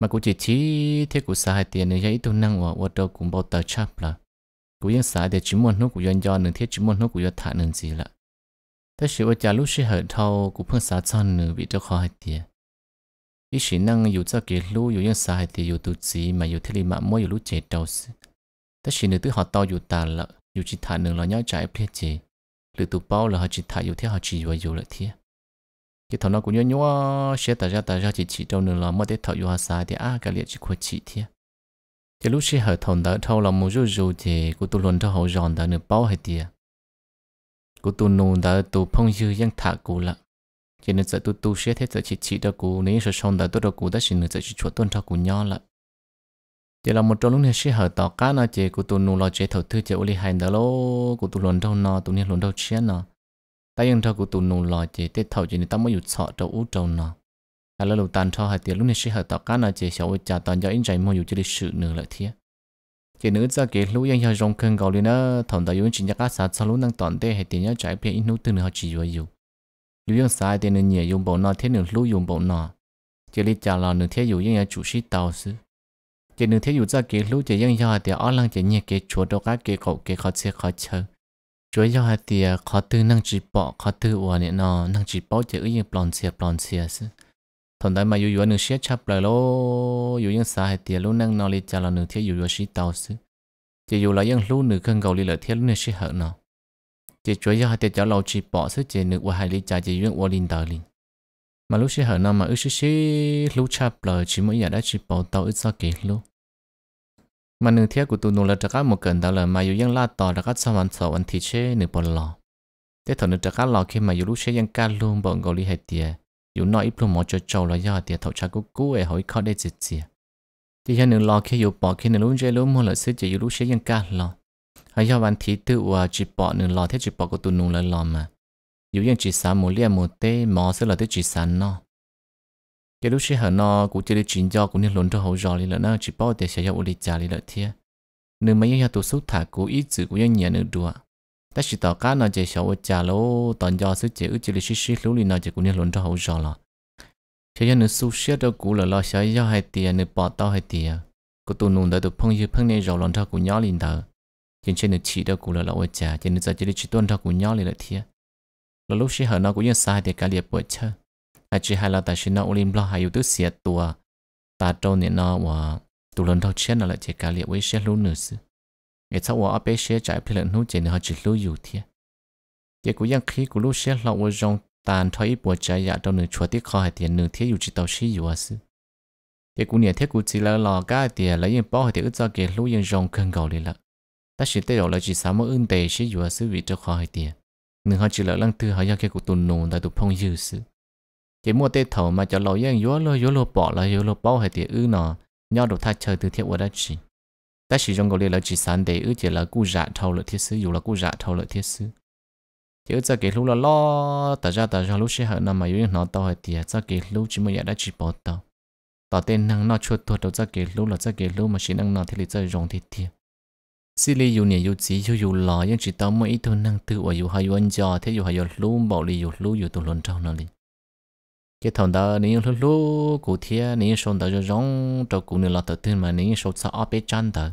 mà cũng chỉ chỉ thế cũng xài tiền này vậy tôi năng và vào đâu cũng bao tờ chắp là cũng yên xài để chỉ muốn nó cũng yên cho nên thế chỉ muốn nó cũng yên thả nên gì là thế sự ở nhà lúc xí hở thâu cũng phân xả chăn nữa vì cho khó hay tiền ít xí năng dù cho kỹ lú dù yên xài thì dù tụt gì mà dù thế li mà mỗi dù lúc chế đầu thế xí nữa tự họ tao dù tà là dù chỉ thả nửa là nhớ trái plei chế lựa tụ bao là họ chỉ thả dù thế họ chỉ vừa, dù là thế cái thằng nó cũng nhớ nhớ sẽ tạo ra tạo ra chỉ chỉ đâu nữa là mất để thợ yêu sai thì à cái liệt chỉ của chỉ thế cái lúc sẽ hợp thằng đó thâu là một rú rú thì cô tu luôn cho họ giòn đó nữa bao hết tiền cô tu nôn đó tu phong dư dân thả cô lại. cho nên giờ tu tu sẽ thấy giờ chỉ chỉ đó cô nếu sẽ xong đó tu đó cô đã xin nữa giờ chỉ chuột tuân cho cô nhỏ lại chỉ là một trong lúc này sẽ hợp tỏ cá nó chỉ cô tu nôn lo chế thầu thư chỉ ô li hành đó lô cô tu luôn đâu nó tu nhiên luôn đâu chiến nó ta yên thao của tụ nụ lò chỉ tết thầu chỉ nên tao mới dụ sợ trâu út trâu nọ à lỡ lụt tàn thao hai tiếng lúc này sẽ hợp tao cá nọ chỉ sẽ ôi trả toàn cho in chạy mua dụ chỉ lịch sự nửa lại thiệt chỉ nữ ra cái lúc yên cho rong cơn gạo liền đó thằng ta yên chỉ nhắc cá sát sau lúc đang toàn tê hai tiếng nhớ trái phía in nút từ nửa chỉ vừa dụ lưu yên sai tiền nửa nhẹ dùng bộ nọ thế nửa lúc dùng bộ nọ chỉ lịch trả lò nửa thế dụ yên nhớ chủ sĩ tao sư chỉ nửa thế dụ ra cái lúc chỉ yên cho hai tiếng ở lăng chỉ nhẹ cái chuột đâu cá cái khẩu cái khó xe khó chơi chúa yêu hai tia khó tư năng chỉ bỏ khó tư ủa nè nó năng chỉ bỏ chỉ ứng plon xia plon xia chứ thằng đấy mà yêu yêu nửa xia chắp lại lô yêu những xa hai tia lô năng nó lấy trả là nửa thiết yêu yêu xí tàu chứ chỉ yêu là những lú nửa cân cầu lấy lợi thiết nửa xí hở nó chỉ chúa yêu hai tia cháu lâu chỉ bỏ chứ chỉ nửa ủa hai lấy trả chỉ yêu ủa linh tàu linh mà lúc xí hở nó mà ước xí xí lú chắp lại chỉ mỗi nhà đã chỉ bỏ tàu ít sao kỹ luôn มันนึงเทียกูตูนูละจะก้าหมดเกินดาอเลยมาอยู่ยังลาต่อแล้วก็สวรรค์สวรรค์ที่เช่หนึ่งปนหลอแต่ถอนจะก้าหล่อขึ้นมาอยู่ลูกเช่ยังการลุมบ่งกอลีเฮเตียอยู่นอกอีพลูหมอจะจ้าละยอดเตียถอชากูกู้เอ๋หอยเข้าได้จิตเจียที่ยันหนึ่งหล่อขึ้นอยู่ปอขึ้นหนึ่งลุงเจลุมหมดเลยซึ่งจะอยู่ลูกเช่ยังการหล่อหายวันที่ตัวว่าจีปอหนึ่งหล่อเทียจีปอกูตูนูละหล่อมา อยู่ยังจีสามหมูเลียหมูเต้หมอซสือหลอเทียจีสามนาอ cái lúc xưa nó cũng chỉ được chuyển cho cũng như lún cho hậu rồi là nó chỉ bao để xây dựng ổn định trả lý lợi thiệt nếu mà yêu tổ sút thả cũng ít chữ cũng nhận được đùa ta chỉ tỏ cá nó chỉ xấu trả lô toàn do sự chỉ ở chỉ được xí xí lú lý nó chỉ cũng như lún cho hậu rồi là xây dựng nó sưu xí đâu cũng là lo xây dựng hai tiền nó bỏ tao hai tiền có tụ nụ đó tụ phong như phong này rồi lún cho cũng nhỏ lên đầu. trên trên nó chỉ đâu cũng là lo trả trên nó chỉ được chỉ tuân cho cũng nhỏ lên lợi thiệt là lúc xưa nó cũng như sai thì cả liệp bội chơi à chỉ hay là tại sao nó ulim lo hay yếu tố xịt tua ta trâu nên nó và tu lần đầu chết nó lại chỉ cả liệu với chết luôn nữa chứ cái sau và áp chết chạy phi lần hút chỉ nó chỉ lưu yếu thiệt chỉ khí cũng lúc chết lâu với rong tàn thôi ít buổi chạy dạ trong nửa chuột tiếc khó hay tiền nửa thiết yếu chỉ tàu xí yếu chứ thì cũng nhận thiết cũng chỉ là lo cái tiền lấy yên bao thì ít cho cái lúc yên rong cần cầu đi lận, ta chỉ tới rồi là chỉ sao mà ưng tệ xí yếu chứ vì cho khó hay tiền nửa họ chỉ là lăng tư họ yêu cái cũng tuần nôn tại tụ phong yếu chứ chỉ mua tê thầu mà cho lâu yên yếu lô yếu lô bỏ là yếu lô bao hay tiền ư nó nhau được thay chơi từ thiết quá đã chỉ ta sử dụng cái là chỉ sản để ư chỉ là cú dạ thầu lợi thiết sư dù là cú dạ thầu lợi thiết sư chỉ ư cho cái lúc là lo ta ra ta ra lúc sẽ hở nằm mà yếu nó tao hay tiền cho cái lúc chỉ mới đã chỉ bỏ tao tao tên năng nó chua tuột đầu cho cái lúc là cho cái lúc mà chỉ năng nó thì lý chơi rồng thiết, thiệt xí lý dù nè dù chỉ dù dù lo nhưng chỉ tao mới ít thôi năng tự ở dù hay anh cho thế dù hay dù lúc bảo lý dù lúc dù tụi lần trong nó liền cái thằng đó nín lúc lúc cụ thiệt, nín sống đó rong cho cụ nữa là tự mà nín sống sao áp chăn đó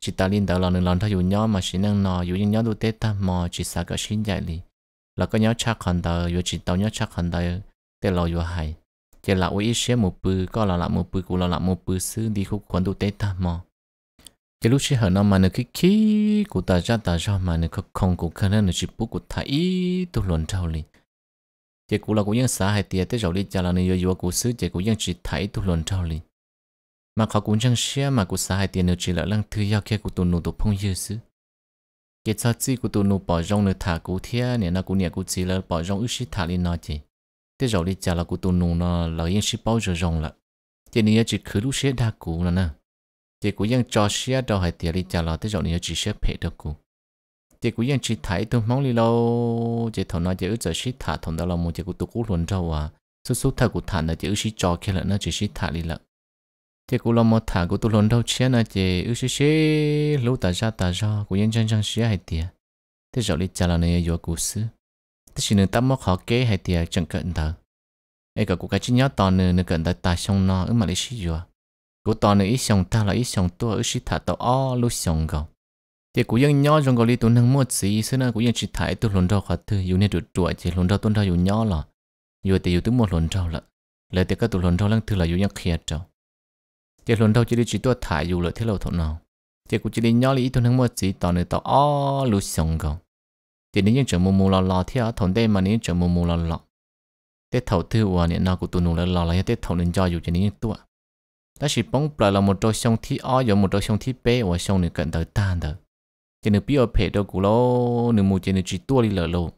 chỉ ta liên đó là nín làm theo dù nhau mà xin năng nọ dù nhau đôi tết ta mà chỉ sợ cái xin dạy đi là có nhau chắc hẳn đó dù chỉ tao nhau chắc hẳn đó tết là dù hay chỉ là ôi sẽ một bự có là là một bự cụ là là một bự sư đi khúc quần đôi tết ta mà chỉ lúc chỉ hẳn nó mà nó cái khí cụ ta ra ta ra mà nó không cụ khả năng nó chỉ bút cụ thấy tu luận trâu liền chỉ cũng là cũng nhân xã hay tiệt tới rồi đi chả là nhiều yêu cũng xứ chỉ cũng nhân chỉ thấy tu luận trao liền mà họ cũng chẳng xe mà cũng xã hay tiệt nữa chỉ là lăng thứ giao kia của tu nô tụi phong yêu xứ cái sao chỉ của tu nô bỏ rong nữa thả cũng thế nè nó cũng nè cũng chỉ là bỏ rong ít xí thả lên nó chỉ tới rồi đi chả là của tu nô nó là yên xí bao giờ rong là chỉ nên chỉ khử lúc xe đa cũ nữa nè chỉ cũng nhân cho xe đâu hay tiệt đi chả là tới rồi những chỉ xe phê đâu cũng chỉ cũng yên chỉ thấy tôi mong li lâu chỉ thầu nói chỉ ước giờ sĩ thả thằng đó là một chỉ cũng tụ cú luôn đâu à số số thà cũng thả là chỉ ước sĩ cho kia là nó chỉ sĩ thả li lợ chỉ cũng là một thả cũng tụ luôn đâu chứ là chỉ ước sĩ sĩ lúc tà ra tà ra cũng yên chân chân sĩ hay tiệt thế rồi đi trả là này vừa cố xứ thế chỉ nên tắm mắc khó kế hay tiệt chẳng cận thở ai cả cũng cái chỉ nhớ tò nữa nữa cận tại ta xong nó ứng mà lấy sĩ vừa cũng tò nữa ít xong ta là ít xong tôi ước sĩ thả tàu o lúc xong gạo thì cũng vẫn nhỏ trong cái lý tuần hàng một xí xí nó cũng vẫn chỉ thấy tôi lồn rau khát thứ dù nên được chuột chỉ lồn rau tuần rau dù nhỏ là dù thì dù tôi mua lồn rau là lấy thì các tôi lồn rau lần thứ là dù nhân khía rau thì lồn rau chỉ để chỉ tôi thải dù lợi thế lâu thọ nào thì cũng chỉ để nhỏ lý tuần hàng một xí tao này tao ó lú xong rồi thì nên như chờ mù mù lò lò thì ở thằng đây mà nếu chờ mù mù lò lò tết thầu thứ và nên nào cũng tuần lò lò là để thầu nên cho dù chỉ nếu như tôi chỉ bóng bờ là một đôi sông thi ó rồi một đôi sông thi bé và sông này cận tới tan tới chỉ nửa biết ở phe đó cũng lo nửa một chỉ nửa chỉ tua đi lỡ lô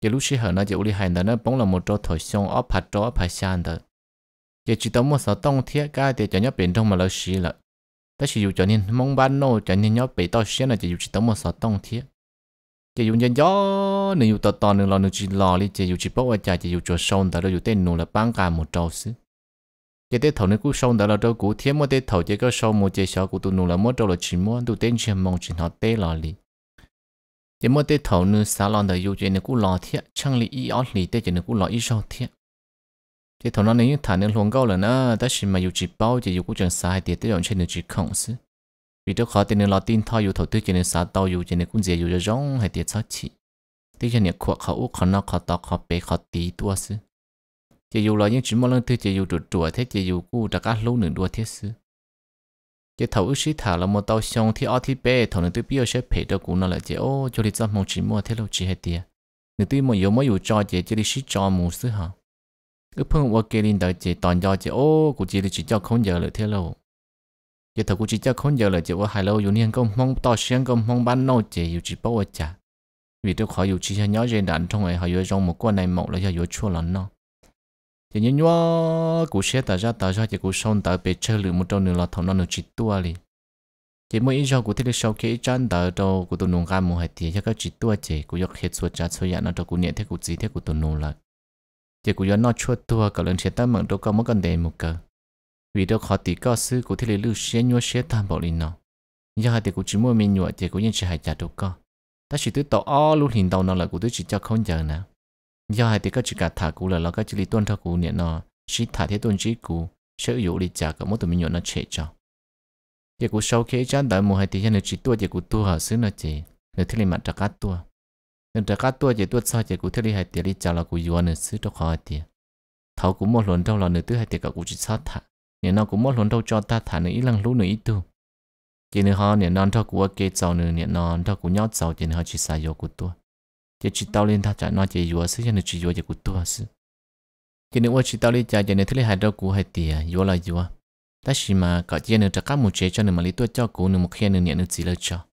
chỉ lúc xí hở nó chỉ uli hành đó nó bóng là một chỗ thổi xong ấp hạt chỗ ấp hạt sàn đó chỉ chỉ tao một sáu tông thiết cái thì cho nhóc biển trong mà lỡ xí lợ ta chỉ dùng cho nên mong ban nô cho nên nhóc bị tao xí là chỉ dùng chỉ tao một sáu tông thiết chỉ dùng chân gió nửa dùng tao to nửa lò nửa chỉ lò đi chỉ dùng chỉ bốc ở chỉ dùng cho sông đó rồi dùng tên nô là băng cả một trâu xí chế tế thầu nên cú sông đã là đâu cú thiên mua tế thầu chế có sông mua chế sợ cú tụ nụ là mua đâu là chỉ mua tụ tên chỉ mong chỉ họ tế là lì chế mua tế thầu nên xả lon đời yêu chế nên cú lò thiệt chẳng lì y ót lì tế chế nên cú lò y sâu thiệt chế thầu nó nên thả nên luồng câu là nó ta chỉ mà yêu chỉ bao chế yêu cú chẳng sai thì tế dọn trên được chỉ không xứ vì đó khó tế nên lò tin thao yêu thầu tế chế nên xả tàu yêu chế nên cũng dễ yêu cho rong hay tế sao chỉ tế chế nên khó khó u khó nó khó to khó bé khó tí tua xứ chỉ dù lo những chuyện mà lần thứ chỉ dù trượt chuột thế chỉ dù cú trắc cá lâu nửa đua thế sư chỉ thầu ước sĩ thả là một tàu sông thì ở thì bé thằng nửa tôi biết sẽ phải đâu cũng nó là chỉ ô cho đi trong một chỉ mua thế lâu chỉ hết tiền nửa tôi mà yếu mới yếu cho chỉ chỉ đi sĩ cho mù sư hả ước phong qua kia linh đời chỉ toàn do chỉ ô cú chỉ đi chỉ cho không giờ là thế lâu chỉ thầu cú chỉ cho không giờ là chỉ ô hai lâu yếu niên công mong tàu xong công mong bán nô chỉ yếu chỉ bao giờ vì tôi khỏi yếu chỉ cho nhớ trên đàn trong ngày họ yếu trong một quan này mộng là do yếu chua lắm nó thì nhớ nhớ cụ xe tờ ra tờ ra thì cụ xong tờ bị chơi lửa một trong nửa là thằng nó nửa chỉ tua đi chỉ mỗi ít cho cụ thích sau khi chăn tờ đâu cụ tụ nung gam một hai tiếng cho các chỉ tua chỉ hết suốt cha suy nhận nó đâu cụ nhận thế cụ gì thế cụ tụ nung lại chỉ cụ nhớ nó chua tua cả lần xe tao mượn đâu có mất cần đề một cơ vì đâu khó tí cao sư cụ thích lửa xe nhớ xe tham bảo linh nó giờ hai thì cụ chỉ mua mình nhọ chỉ cụ nhận chỉ hai chả đâu có ta chỉ tự tỏ luôn hình đầu nó là cụ tự chỉ cho không giờ nào do hai thì các chỉ cả thả cú là lo các chỉ lý tuân thao cú niệm nó chỉ thả thế tuân chỉ cú sẽ dụ lý trả cả một tụi mình nhọn nó chế cho giờ cú sau khi chán đã mua hai thì hiện chỉ tua thì cú tua hở xứ nó chỉ để thế lý mặt trả cát tua nên trả cát tua thì tua sau thì cú thế lý hai thì lý trả là cú yuan nó xứ cho khỏi thì thầu cú một lần đâu là nửa thứ hai thì cả cú chỉ sát thả niệm nó cũng một lần đâu cho ta thả nữa ít lăng lú nữa ít tu chỉ nửa họ niệm non thao cú ở kê sau nửa niệm non thao cú nhót sau chỉ nửa họ chỉ xài vô cú tua chỉ chỉ tao lên thà trả nó chỉ vừa sức cho nên chỉ vừa chỉ cút tua sức chỉ nên qua chỉ tao lên trả chỉ nên thứ lấy hai đâu cú hai tiền vừa là vừa ta chỉ mà cả chỉ nên trả các một chế cho nên mà lấy tua cho cú nên một khi nên nhận được gì là cho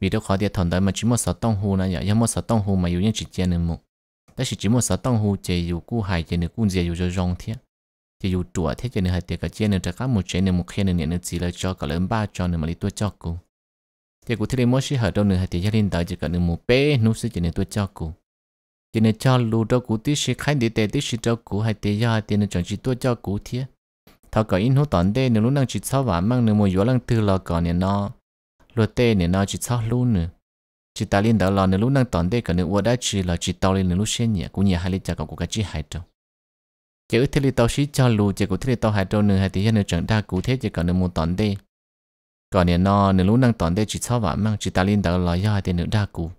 vì đâu khó tiền thằng đấy mà chỉ một sáu tông hồ này vậy một sáu tông hồ mà yêu nhân chỉ chỉ nên một ta chỉ chỉ một sáu tông hồ chỉ yêu cú hai chỉ nên cú gì yêu cho rong thiệt chỉ yêu tuổi thế chỉ nên hai tiền cả chỉ nên trả các một chế nên một khi nên nhận được gì là cho cả lớn ba cho nên mà lấy tua cho cú chỉ cụ thể mỗi sĩ hở đâu nữa thì gia đình đợi chỉ cần được một bé nút sẽ chỉ nên tôi cho cụ chỉ nên cho lưu cho cụ tí sĩ khai để tệ tí sĩ đâu cụ hay tệ gia thì nên chọn chỉ tôi cho cụ thiệt thọ có in hữu tòn đế nếu lúc năng chỉ sau và mang nếu một yếu lần từ lò còn nên nó lúa tê nên nó chỉ sau luôn nữa chỉ ta liên đạo lò nếu lúc năng tòn đế còn nếu uo đã chỉ là chỉ tao lên nếu lúc xuyên nhỉ cũng nhà hai lít chả có cái chỉ hai trâu chỉ ước thế li tàu xí cho lưu chỉ cụ thế li tàu hai trâu nữa hay thì gia đình trận đa cụ thế chỉ còn nếu mua tòn tê còn nè nó nếu lúc năng tòn đây chỉ sao vả mang chỉ ta linh đầu lòi ra để nửa đa cù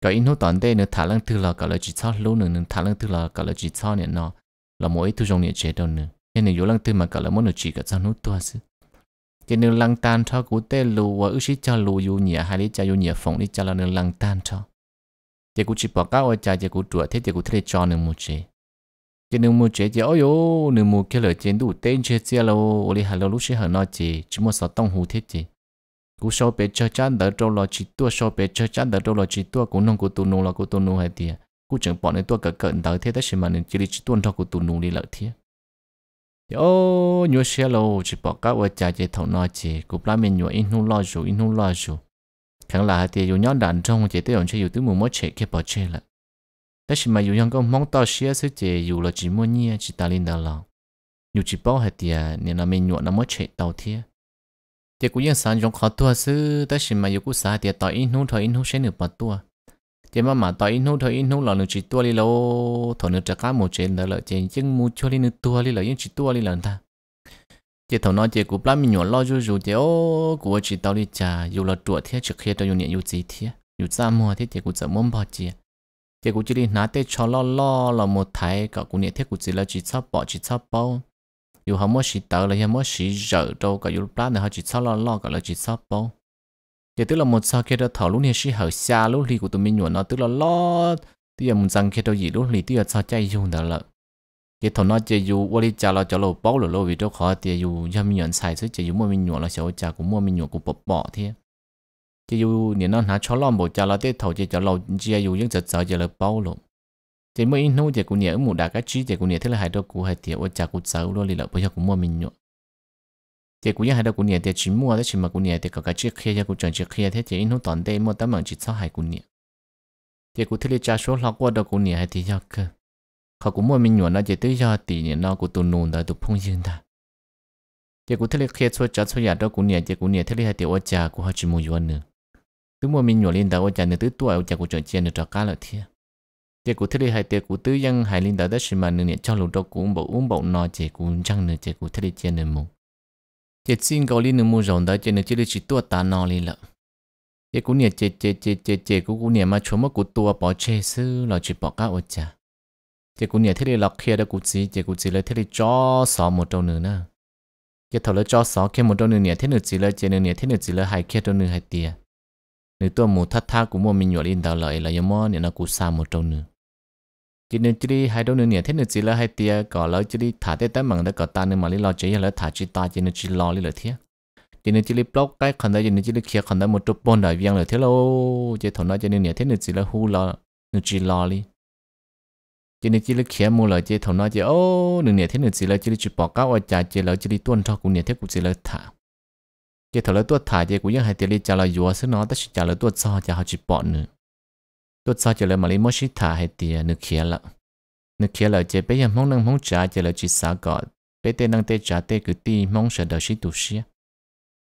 cái in hốt tòn đây nửa thả lăng thứ là cả là chỉ sao lúc nửa nửa thả lăng thứ là cả là chỉ sao nè nó là mỗi thứ trong nè chế đâu nửa nên nửa lăng thứ mà cả là muốn nửa chỉ cả sao nút tua chứ cái nửa lăng tan cho cú tê lù và ước sĩ cho lù dù nhỉ hay lý cha dù nhỉ phồng đi cha là nửa lăng tan cho cái cú chỉ bỏ cá ở cha cái cú đuổi thế cái cú thế cho nửa một chế chỉ nếu mua chế chỉ ôi yo nếu mua cái lời chế đủ tên chế chế lâu ôi đi hà lâu lúc sẽ hở nói chỉ chỉ mua sáu tông hú thiết chỉ cú sau bé chơi chán đỡ trâu lo chỉ tua sau bé chơi chán đỡ trâu lo chỉ tua cú nông cú tu nô là cú tu nô hay tiệt cú chẳng bỏ nên tua cỡ cỡ đỡ thế tất mà nên chỉ li chỉ tuôn cho cú tu nô đi lợi thiết ô nhớ xe lâu chỉ bỏ các vợ cha chỉ thầu nói chỉ cú plá mình nhớ in hú lo dù in hú lo dù khẳng là tiệt dù nhón đạn trong chỉ tiêu chỉ dù tứ mù mới chế kia bỏ chế lại 但是嘛，有人讲忙到些是这有了寂寞呢，是打领导了，有几包还的，你那没肉那么吃到天。这个人三种好多是，但是嘛，有个啥的，到印度到印度先有不多。这嘛嘛到印度到印度老人只多哩喽，头呢这干么钱的了，这人么缺哩呢多哩了，人只多哩了他。这头呢这个不米肉老就肉的哦，过去到哩家有了多天，就可以到有年有几天，有这么的这个怎么保证？thế cũng chỉ đi nát tê cho lo lo là một thái cả cũng nhận thế cũng chỉ là chỉ sắp bỏ chỉ sắp bao dù họ mới chỉ tờ là họ mới chỉ rợ đâu cả dù plan này họ chỉ sắp lo lo cả là chỉ sắp bao thế tức là một sao khi đó thảo luôn này chỉ hở xa luôn thì của tụi mình nhuận nó tức là lo thì giờ mình rằng khi đó gì luôn thì tức là sao chạy dùng đó là cái thằng nó chơi dù qua đi chả là chả lâu bao là lâu vì đâu khó thì dù cho mình nhuận xài chứ chơi dù mua mình nhuận là sẽ chả cũng mua mình nhuận cũng bỏ bỏ thế chỉ dù nếu nó há cho lòng một chả là tết thầu chỉ cho lâu chỉ dù những giờ giờ chỉ là bao luôn thì mới in nô chỉ cũng nhớ một đá cái chi chỉ cũng nhớ thế là hai đứa cũng hay tiệt và chả cũng sáu luôn đi là bây giờ cũng mua mình nhọ chỉ cũng nhớ hai đứa cũng nhớ tiệt chỉ mua đó chỉ mà cũng nhớ tiệt cả cái chiếc kia giờ cũng chọn chiếc kia thế chỉ anh nô toàn đây mua tấm bằng chỉ sau hai cũng nhớ chỉ cũng thế là cha số lọc qua đó cũng nhớ hai tiệt giờ cơ họ cũng mua mình nhọ nó chỉ tới giờ thì nhớ nó cũng tụt nôn đó tụt phong dương đó chỉ cũng thế là khi số cha số nhà đó cũng nhớ chỉ cũng nhớ thế là hai tiệt và chả cũng hai chỉ mua yuan nữa tôi mua mình nhổ lên đầu già nửa tứ tuổi ông già của chọn chén nửa trò cá lợi thiệt tiệc của thế đi hai tiệc của tứ dân hai linh đạo đất xin mà nửa nhẹ cho đầu của ông bộ uống bộ nọ chè của chăng nửa chè của thế đi chén nửa mù tiệc xin cầu linh nửa mù rồng đó chè nửa chỉ đi chỉ tuổi tà nọ lên lợ tiệc của nhẹ chè chè chè chè chè của của nhẹ mà chúa mất của tuổi bỏ chè sư là chỉ bỏ cá ô già, tiệc của nhẹ thế đi lọc kia đó của chỉ tiệc của chỉ lấy thế đi cho sọ một đầu nửa nè tiệc thầu lấy cho sọ kia một đầu nửa nhẹ thế nửa chỉ lấy chè nửa nhẹ thế nửa chỉ lấy hai kia đầu nửa hai tiệc nếu tôi mù thắt tha của mua mình nhỏ lên đào lợi là yếm mò nên nó cú xa một trâu nữa chỉ nên chỉ đi hai đâu nữa nhỉ thế nữa chỉ là hai tia có lỡ chỉ đi thả tết tết mặn đã có ta nên mà đi lo chơi là thả chỉ ta chỉ nên chỉ lo đi là thế chỉ nên chỉ đi block cái khẩn đó chỉ nên chỉ đi kia khẩn đó một chút bồn đại viên là thế lâu chỉ thằng đó chỉ nên nhỉ thế nữa chỉ là hú lo nên chỉ lo đi chỉ nên chỉ là kia mua lại chỉ thằng đó chỉ ô nữa nhỉ thế nữa chỉ là chỉ đi chụp bỏ cá ở chả chỉ là chỉ đi tuân theo cũng nhỉ thế cũng chỉ là thả chỉ thở lấy tua thải chỉ của những hai tiền đi trả lời dùa xứ nó tất trả lời tua cho trả họ chỉ bỏ nữa tua cho trả lời mà lấy mỗi xí thả hai tiền à, nước kia là nước kia là chỉ bây giờ mong năng mong trả chỉ là chỉ xả gọi bây giờ năng tê trả tê cứ ti mong sợ đời xí tu xí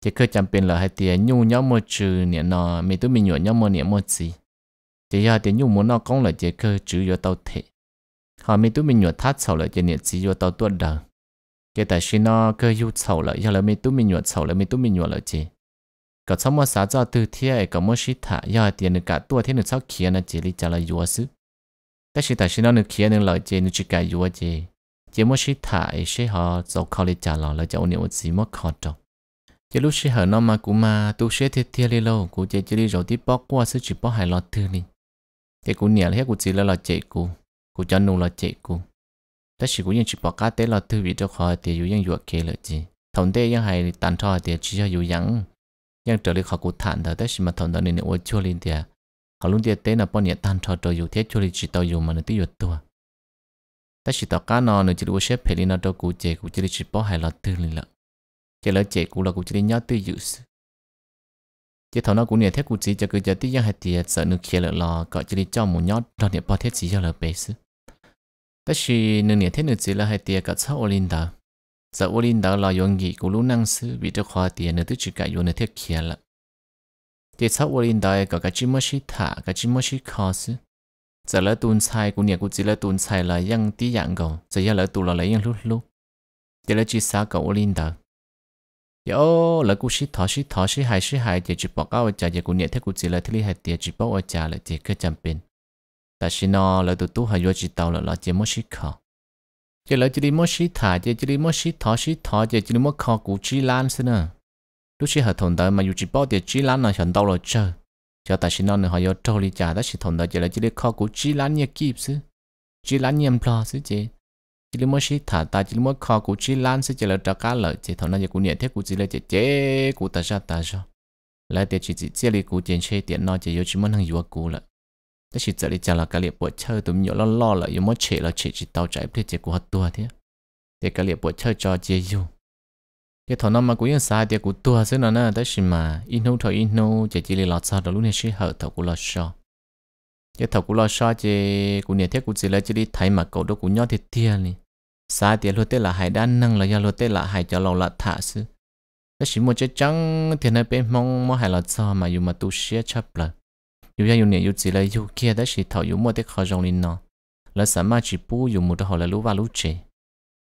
chỉ cứ chăm bên là hai tiền à, nhu nhau một trừ niệm nó mình tôi mình nhổ nhau một niệm một gì chỉ giờ tiền nhu muốn nó công là chỉ cứ trừ vô tàu thể họ mình tôi mình nhổ thắt sau là chỉ niệm chỉ vô tàu tuột đời cái tại xin nó cứ yêu sầu lợi giờ là mình tu mình nhuận sầu là mình tu mình nhuận lợi chứ có sao mà sao cho từ thế có mua xí thả giờ tiền được cả tua thế được sao kia nó chỉ đi trả lại vua xứ tại sao tại sao nó được kia được lợi chứ được chỉ cả vua chứ chỉ mua xí thả xí họ giàu khó đi trả lại là niệm một gì mất khó trọng chỉ lúc xí họ nó mà cũng mà tu xí thế thế đi lâu cũng chỉ chỉ đi rồi tiếp bóc qua xứ chỉ bóc hai lọ thứ đi thì cũng niệm hết cũng chỉ là lọt chạy cũng cũng cho nụ lọt chạy cũng แต่สิกูยังจีบอกกาเตลอตัววิดีโอคอลเตียอยู่ยังอยู่เกลือจีถอนเตยังให้ตันทอเตียชี้อยู่ยังยังเจอเลยเขากูถานเถอะแต่สิมาถอนตอนนี้เนี่ยโอ้ชัวลินเตียเขาลุงเตียเตน่ะป้อนเนี่ยตันทอตัวอยู่เทียชัวลินจีตัวอยู่มันตีอยู่ตัวแต่สิต่อการนอนเนี่ยจีรู้เชฟเพลินตัวกูเจกูจีจีบอกให้เราตื่นเลยละเจแล้วเจกูเรากูจีเนี่ยตื่นอยู่จีถอนเรากูเนี่ยเทียกูจีจะกูจะตียังให้เตียเสนอเคียเลยรอก็จีจ้องมุนยอดเราเนี่ยพอเทียสีเยอะเลยไปซื้อแต่ชีนึงเนี่ยเทนึงจีละให้เตียกับชาวโอลินดาจากโอลินดาเรายงกีกูรู้นั่งซื้อวิจารณ์เตียนึงตุจิกะอยู่ในเทียเขียนละเตียชาวโอลินดาก็กะจิมชิถากับจิมชิคอสจากละตูนชายกูเนี่ยกูจีละตูนชายละยังตีอย่างก่อนจะยังละตูละละยังลุลุเตียละจีสากับโอลินดาเดี๋ยวละกูชิถอชิถอชิหายชิหายเดี๋ยวจีบอกเอาใจเดี๋ยวกูเนี่ยเทียกูจีละที่ลิให้เตียจีบอกเอาใจละเตียก็จำเป็นแต่ชินอเราตัวตู้หายจิตเอาเราเจมอชิคอเจเราจะดีมอชิถ่ายเจจะดีมอชิทอชิทอเจจะดีมอคอกูจีล้านสินะลูกชิหาถนเดินมาอยู่จีป้อเจจีล้านหน่อยฉันเดาเราเจอเจแต่ชินอเนี่ยหายโจลีจ่าแต่ชิถนเดินเจเราจะดีคอกูจีล้านเนี่ยกีบซึจีล้านเนี่ยพลอซึเจจิลิมอชิถาตาจิลิมอคอกูจีล้านซึเจเราจะก้าเลยเจถนเดินกูเนี่ยเทกูจีเลยเจเจกูตาชาตาชาแล้วเดี๋ยวจีจีเจลีกูเจนเชเดียนนอเจโยจิมันหังยัวกูเลยแต่ชิจะได้จะละกะเลียปวดเชอตุมหยอล้อล้อละอยู่มอเฉละเฉจิตเตาใจเพลียเจกูหัดตัวเทียเด็กกะเลียปวดเชอจอเจียอยู่เดี๋ยวถอนมากูยังสาเดี๋ยวกูตัวซึ่งนั่นน่ะแต่ชิมาอินโนถอยอินโนเจจิลีลอซาดลุเนี่ยชิเหอถอกูลอชอเดี๋ยวถอกูลอชอเจกูเนี่ยเทียกูจิละจิลีไทยมาเกาดกูย่อเทียเทียนี่สาเดี๋ยวรถเตละหายด้านนั่งละยาโรถเตละหายจะเราละถาซึแต่ชิมอเจจังเทียนเป็นมองมอหายละซอมาอยู่มาตูเชียชับเลย有呀有年有节了有节的时头有么的好容易呢，那什么直播有么的好了撸哇撸节，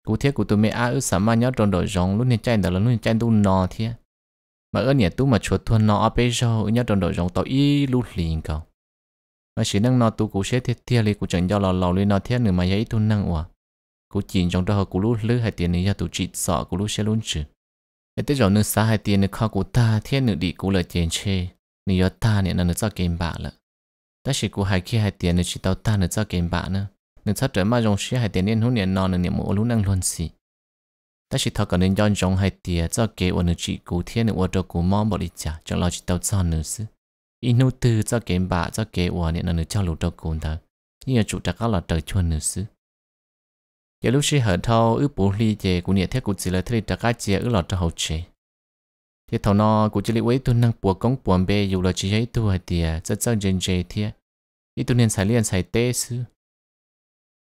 古天古都没啊有什么要转到容，lúc này chạy đó là lúc này chạy đâu nọ thế, mà ở nhà tu mà chuột thuần nọ ở bên sau tàu y lút liền cầu, mà chỉ năng nọ tu cụ sẽ thiệt thiệt li cụ chẳng cho lò lò lên nọ thiệt nữa mà ấy tu năng ủa, cụ chìm trong đó họ cụ lút lứ hai tiền này ra tu chỉ sợ cụ lút sẽ luôn chứ, cái tới giờ nữa xa hai tiền nữa khó cụ ta thiệt nữa đi cụ là tiền chê. 你要打你那你早给把了。但是过还去还点你去到打你早给把呢，你差点嘛用时还点点红年那呢，你莫路能乱死。但是他可能要用还点早给我你去古天你我到古忙不哩家，就老去到早呢是。一怒 từ cho 给把 cho 给我你那你叫路到古的，你主张高了到去呢是。有 lúc sĩ hở thâu ước bố ly về của nhiệt thế của chỉ là thế đặc cá chia ước lọt cho hậu chế thì thầu nó của chỉ lấy ấy tôi năng bùa công bùa bê dù là chỉ ấy tôi thì à, rất rất dễ dễ thế ý tôi nên xài liền xài tê sư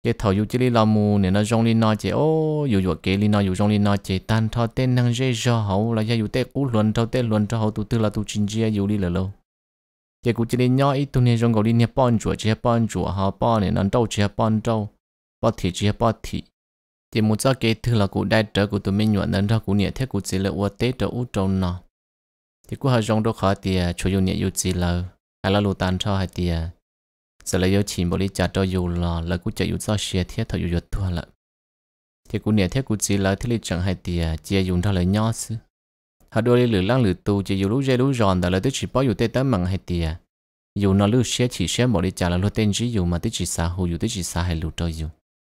cái thầu dù chỉ lấy làm mù nên nó rong lên nó chỉ ô dù dù cái lên nó dù rong lên nó chỉ tan thọ tên năng dễ cho hậu là dù tê cú luận thọ tê luận cho hậu tụi tôi là tụi chính chia dù đi là lâu cái cũng chỉ lấy nhớ ít tu nên rong gầu đi nè bón chùa, chỉ bón chùa, họ bón nên ăn đâu chỉ bón đâu bón thịt chỉ bón thịt thì một do kế thứ là cụ đại trở của tụi mình nhuận nên ra cụ nhẹ thế cụ chỉ là ua tế trở u trâu nọ thì cụ hà rong đâu khó thì chủ yếu nhẹ yếu chỉ là à là lù tan cho hay thì giờ là yếu chìm bỏ đi trả cho dù là là cụ chỉ yếu do xe thiết thật yếu yếu thua lợ thì cụ nhẹ thế cụ chỉ là thế lý chẳng hay thì à, chia dùng cho lời nhỏ xứ họ đôi lý lửa lăng lửa tu chỉ yếu lú dây lú giòn đó là tới chỉ bỏ yếu tế tới mặn hay thì à, dù nó lú xe chỉ xe bỏ đi trả là lú tên chỉ dù mà tới chỉ xa hù dù tới chỉ xa hay lú cho dù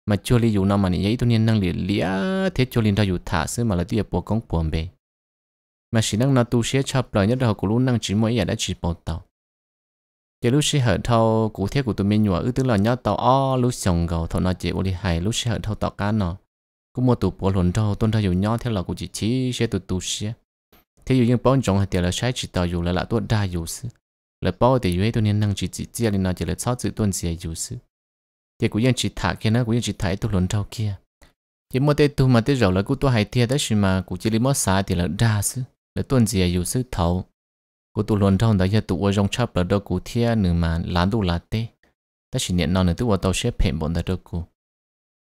mà cho li dù nào mà nhảy tôi nên năng lìa lìa thế cho li ra dù thả xứ mà là tiếc bỏ công cuồng bề mà chỉ năng nó tu sửa chập lại nhất là của luôn năng chỉ mỗi nhà đã chỉ bỏ tàu cái lúc sẽ hở thâu cụ thế của tôi mình nhua ư tức là nhớ tàu o lúc sòng gầu thâu nó chỉ ô li hay lúc sẽ hở thâu tàu cá nó cũng mua tụ bỏ lồn thâu tôi thâu dù nhớ theo là cụ chỉ chỉ sẽ tụ tu sửa thế dù những bóng trống hay tiền là sai chỉ tàu dù là là tuột đa dù xứ là bao thì dù ấy tôi nên năng chỉ chỉ chia lên nó chỉ là sáu chữ tuần gì dù xứ thì cũng dân chỉ thả kia nó cũng dân chỉ thấy tu lớn trâu kia thì mỗi tết tôi mà tết rồi là cũng tôi hay đó đấy mà cũng chỉ lấy mất xả thì là ra xứ là tuân gì à, dù xứ thầu cũng tu lớn trâu đấy giờ tu ở trong chắp là đâu cũng thiệt nữa mà lán tôi là tê đấy chỉ niệm non nữa tu ở tàu xếp hẹn bọn ta đâu cũng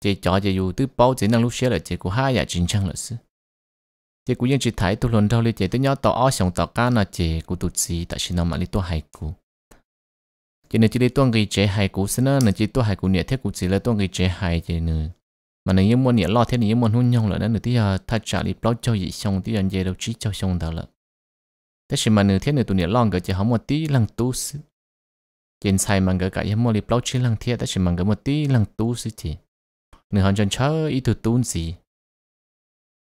chỉ cho chỉ dù tôi bảo chỉ năng lúc xếp là chỉ có hai giờ chính chăng là xứ thì cũng dân chỉ thấy tu lớn trâu lấy chỉ tôi nhớ tàu ở xong tàu cá là chỉ cũng tu chỉ tại chỉ nó mà lý tu hay cũng chỉ nên chỉ để tuân ghi chế hại cú xin nên chỉ tuân hại cú nhẹ thế cú chỉ là tuân ghi chế hại chỉ nữa mà nếu như muốn nhẹ lo thế nếu muốn hôn nhau là nên nữa thì thắt chặt đi bao cho gì xong thì anh về đâu chỉ cho xong đó là thế thì mà nếu thế nếu tụi nhẹ lo cái chỉ không một tí lăng tu sư trên sai mà cái cái muốn đi bao chỉ lăng thế thế thì mà cái một tí lăng tu sư chỉ nếu hoàn toàn chớ ý tụi tu gì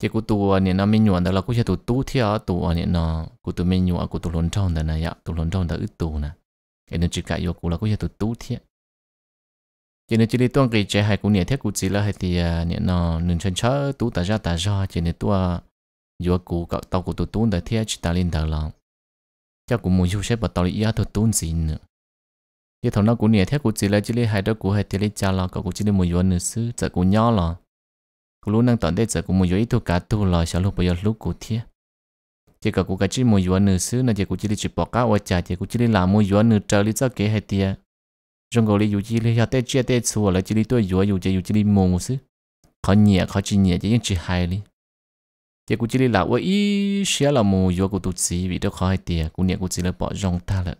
chỉ cụ tụ nè nó mình nhuận đó là cụ chỉ tu tu thì ở tụ nè nó cụ tụ mình nhuận cụ tụ lồn tròn đó này ạ tụ lồn tròn đó ít tụ nè energy cả yêu cũ là có thể tụt tú thiệt chỉ nên chỉ đi tuân kỳ chế hai cũ nhẹ thiết cũ chỉ là hay thì à, nhẹ nó nương chân chớ tú ta ra ta ra chỉ nên tua à, yêu cũ cậu tàu của tụt tú đã thiết chỉ ta lên đầu lòng chắc cũng muốn chú sẽ bắt tàu đi ia tụt tú gì nữa thì thằng nó cũ nhẹ thiết cũ chỉ là chỉ đi hai đứa cũ hay thì đi cha là cậu chỉ đi muốn yêu nữa xứ chợ cũ nhỏ là cũ lúc năng tận đây chợ cũ muốn yêu ít tu cả tu là sao lúc bây lúc cũ thiết chỉ cả cụ cái chỉ mua yuan nữ xứ là chỉ cụ chỉ đi chụp bọc cá hoặc chả chỉ cụ chỉ đi làm mua yuan nữ trở đi cho kế hay tiệt trong cái lý chỉ lý hạt tết chia tết xuống, là chỉ đi tôi yuan yuan chỉ chỉ đi mua mua xứ khó nhẹ khó chỉ nhẹ chỉ những chỉ hay đi chỉ cụ chỉ đi làm ý xía là mua yuan cụ tụt xí vì đó khó hay tiệt cụ nhẹ cụ chỉ là bỏ rong ta lợ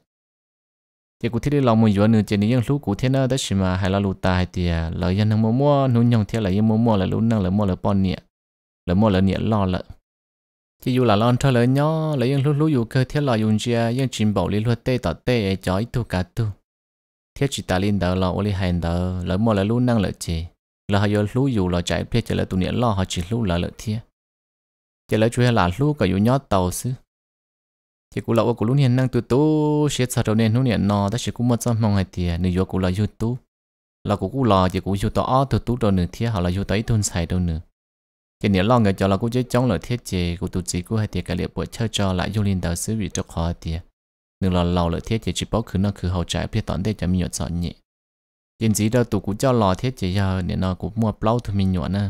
chỉ cụ thiết làm mua yuan nữ chỉ những những lúc cụ thế nào đó xí mà hay là lụt ta hay tiệt lợi nhân hàng mua mua nung nhung thế là những mua mua là lụt năng là mua là bỏ nhẹ là mua là nhẹ lo lợ chỉ dù là lon cho lỡ nhỏ lấy những lúc lúc dù cơ thiết là dùng chia những chim bảo lý luật tê tỏ tê ấy cho ít tu cả tu thiết chỉ ta linh đầu lo ô lý hành đầu lỡ mua lỡ lúc năng lỡ chỉ là họ giờ lúc dù là chạy biết chỉ là tụi niệm lo họ chỉ lúc là lỡ thiết chỉ lỡ chuyện là lúc có dù nhỏ tàu xứ chỉ cũng là ô cũng lúc hiện năng tu tu sẽ sao đâu nên lúc niệm nó ta chỉ cũng mất trăm mong hay tiền nếu giờ cũng là tu, là cũng cũng là chỉ cũng youtube tu tu đâu nữa thiết họ là yêu tới tuần sai đâu nữa cái nếu lo người cho là cũng chế chống là thiết chế của tổ chức của hai tiệt cái liệu bộ chơi cho lại du linh đạo sứ vị cho khó tiệt nếu là lâu là thiết chế chỉ bảo khứ nó cứ hậu trái phía tận đây cho mình nhọt sợ nhỉ tiền gì đó tụ cũng cho lo thiết chế giờ nếu nó cũng mua bao thì mình nhọt nè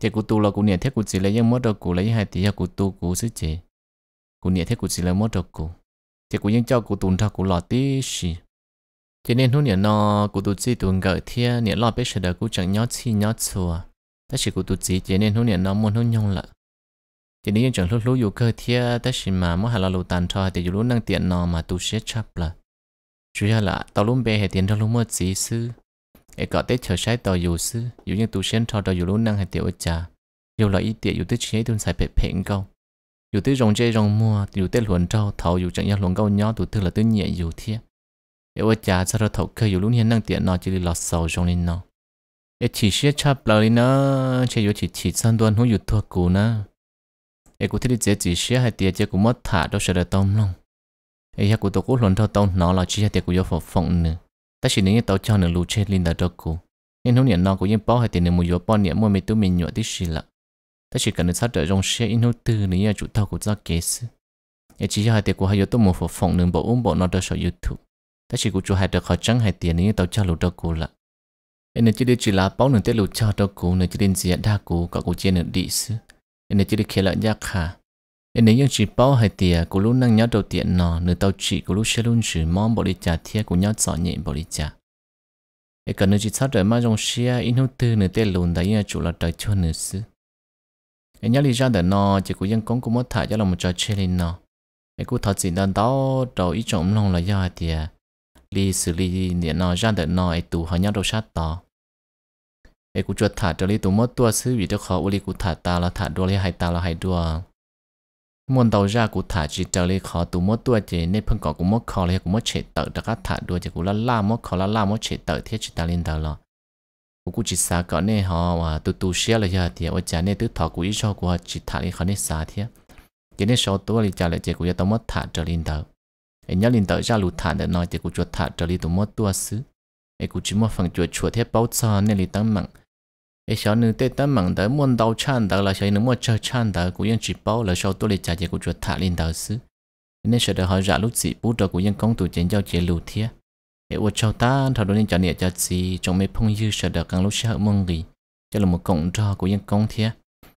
chế của tụ là cũng niệm thiết của chỉ lấy những mốt đầu của lấy hai tiệt của tụ của sứ chế của niệm thiết của chỉ lấy mốt đầu của chế của những cho của tụn ra của lo tí gì cho nên hôm nay nó của tụ chỉ tụn gỡ thiết niệm lo biết sự đời của chẳng nhót chi nhót xua ta chỉ có tụt gì chỉ nên hôn nhận nó muốn hôn nhung lợ chỉ nên chẳng lúc lúc dù cơ thia ta chỉ mà mỗi hà lo lù tàn cho thì dù lúc năng tiện nó mà tụt sẽ chắp là chủ yếu là tao lúc bè hệ tiền trong lúc mất gì sư để có tết chờ sai tao dù sư dù như tụt sẽ cho tao dù lúc năng hệ tiểu trà dù là ý tiện dù tết chế tuân xài bẹp phèn câu dù tết rong chơi rong mua dù tết luồn trâu thầu dù chẳng nhau luồn câu nhỏ tụt tư là tứ nhẹ dù thia để ôi sau đó thầu cơ dù lúc hiện năng tiện nó chỉ là lọt sầu trong linh nó ấy chỉ xe chắp lại nó chỉ yếu chỉ chỉ sang đoan hối yếu thua cũ nó e cũng thấy dễ chỉ xe hay tiệt chứ cũng mất thả đâu sẽ được tông long ấy ha cũng tôi cũng lần thâu tông nó là chỉ hay tiệt cũng yếu phổ phong nữa ta chỉ nên tao cho nửa lù chết linh đã đâu cũ nên hôm nay nó cũng yên bao hay tiệt nửa mua yếu bao niệm mua mấy túi mình nhọ tí xí lạ ta chỉ cần sát đợi trong xe in hô tư nữa chủ tao cũng ra kế sư ấy chỉ hay tiệt cũng hay yếu tôi một phổ phong nửa bộ ôm bộ nó đâu sợ yếu thụ ta chỉ cũng chủ hay được khó trắng hay tiệt nữa tao cho lù đâu cũ lạ nên chỉ đi chỉ là bao nửa tết lụt cho đâu cũ e nên chỉ đến diện đa cũ có cũ trên nửa đi xứ nên chỉ đi khéo lại giác khả nên những chỉ bao hai tia cũ luôn năng nhớ đầu tiện nọ nửa tàu chỉ cũ luôn sẽ luôn chỉ mong bỏ đi trả thiệt cũ nhớ sợ nhẹ bỏ đi trả cái cần nửa chỉ sát đời mà trong xe in hữu tư nửa tết lụt đấy là chủ là đời cho nữa xứ cái nhớ lý ra đời nọ chỉ cũ dân công cũng mất thải cho lòng một trò chơi lên nọ cái cũ thật gì đang tao đầu ý trọng lòng là do hai tia lý xử lý điện nọ ra đời nọ tù họ nhớ đầu sát tao ไอ้กูจวดถาดจะรีตัวมดตัวซื้อวิจะขออุลีกูถาดตาละถาดดัวเลยให้ตาละให้ดัวมนเตาจ้ากูถาดจิตจะรีขอตัวมดตัวเจในเพิ่งก่อกูมดคอเลยกูมดเฉดเตอร์ตะกัดถาดดัวเจกูละล่ามดคอละล่ามดเฉดเตอร์เทียจิตาลินเตอร์ละกูกูจิตสาก่อนเนี่ยฮะว่าตัวตัวเชียเลยฮะเดียวว่าจานเนี่ยตื้อถอกูอีชอกูจิตถาดอีเขาเนี่ยสาเทียเจเนี่ยชอตัวลีจ่าเลยเจกูจะต้องมดถาดจะลินเตอร์ไอ้เนี่ยลินเตอร์จ้าลูถาดเดินน้อยเจกูจวดถาดจะรีตัวมดตัวซื้อไอ้กูจิมว่าฝั่งจวดชัวเทียเป้าซอนเนี่ยลีตั้งมั่ง sao tôi muốn muốn chăn chăn là là เอชอนึงเตตั้มมังเดมวนดาวชันเดละชอนึงมวนเชอชันเดกูยังจีเป้าละชอตัวเลจ่าเจกูจวดถาลินเดซื้อ nên sẽ được hỏi ra lúc gì bút đầu của dân công tụ chiến giao chiến lù thia để uất chào ta thảo đối nên chọn địa cho gì trong mấy phong dư sẽ được càng lúc sẽ hợp mong gì cho là một cộng trò của dân công thia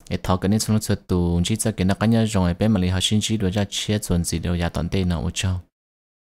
để thảo cái nên xuống lúc sẽ tụ chỉ ra cái nó cái nhân rồi bên mà lấy học sinh chỉ đối ra chia chuẩn gì đều ra toàn tên nào uất chào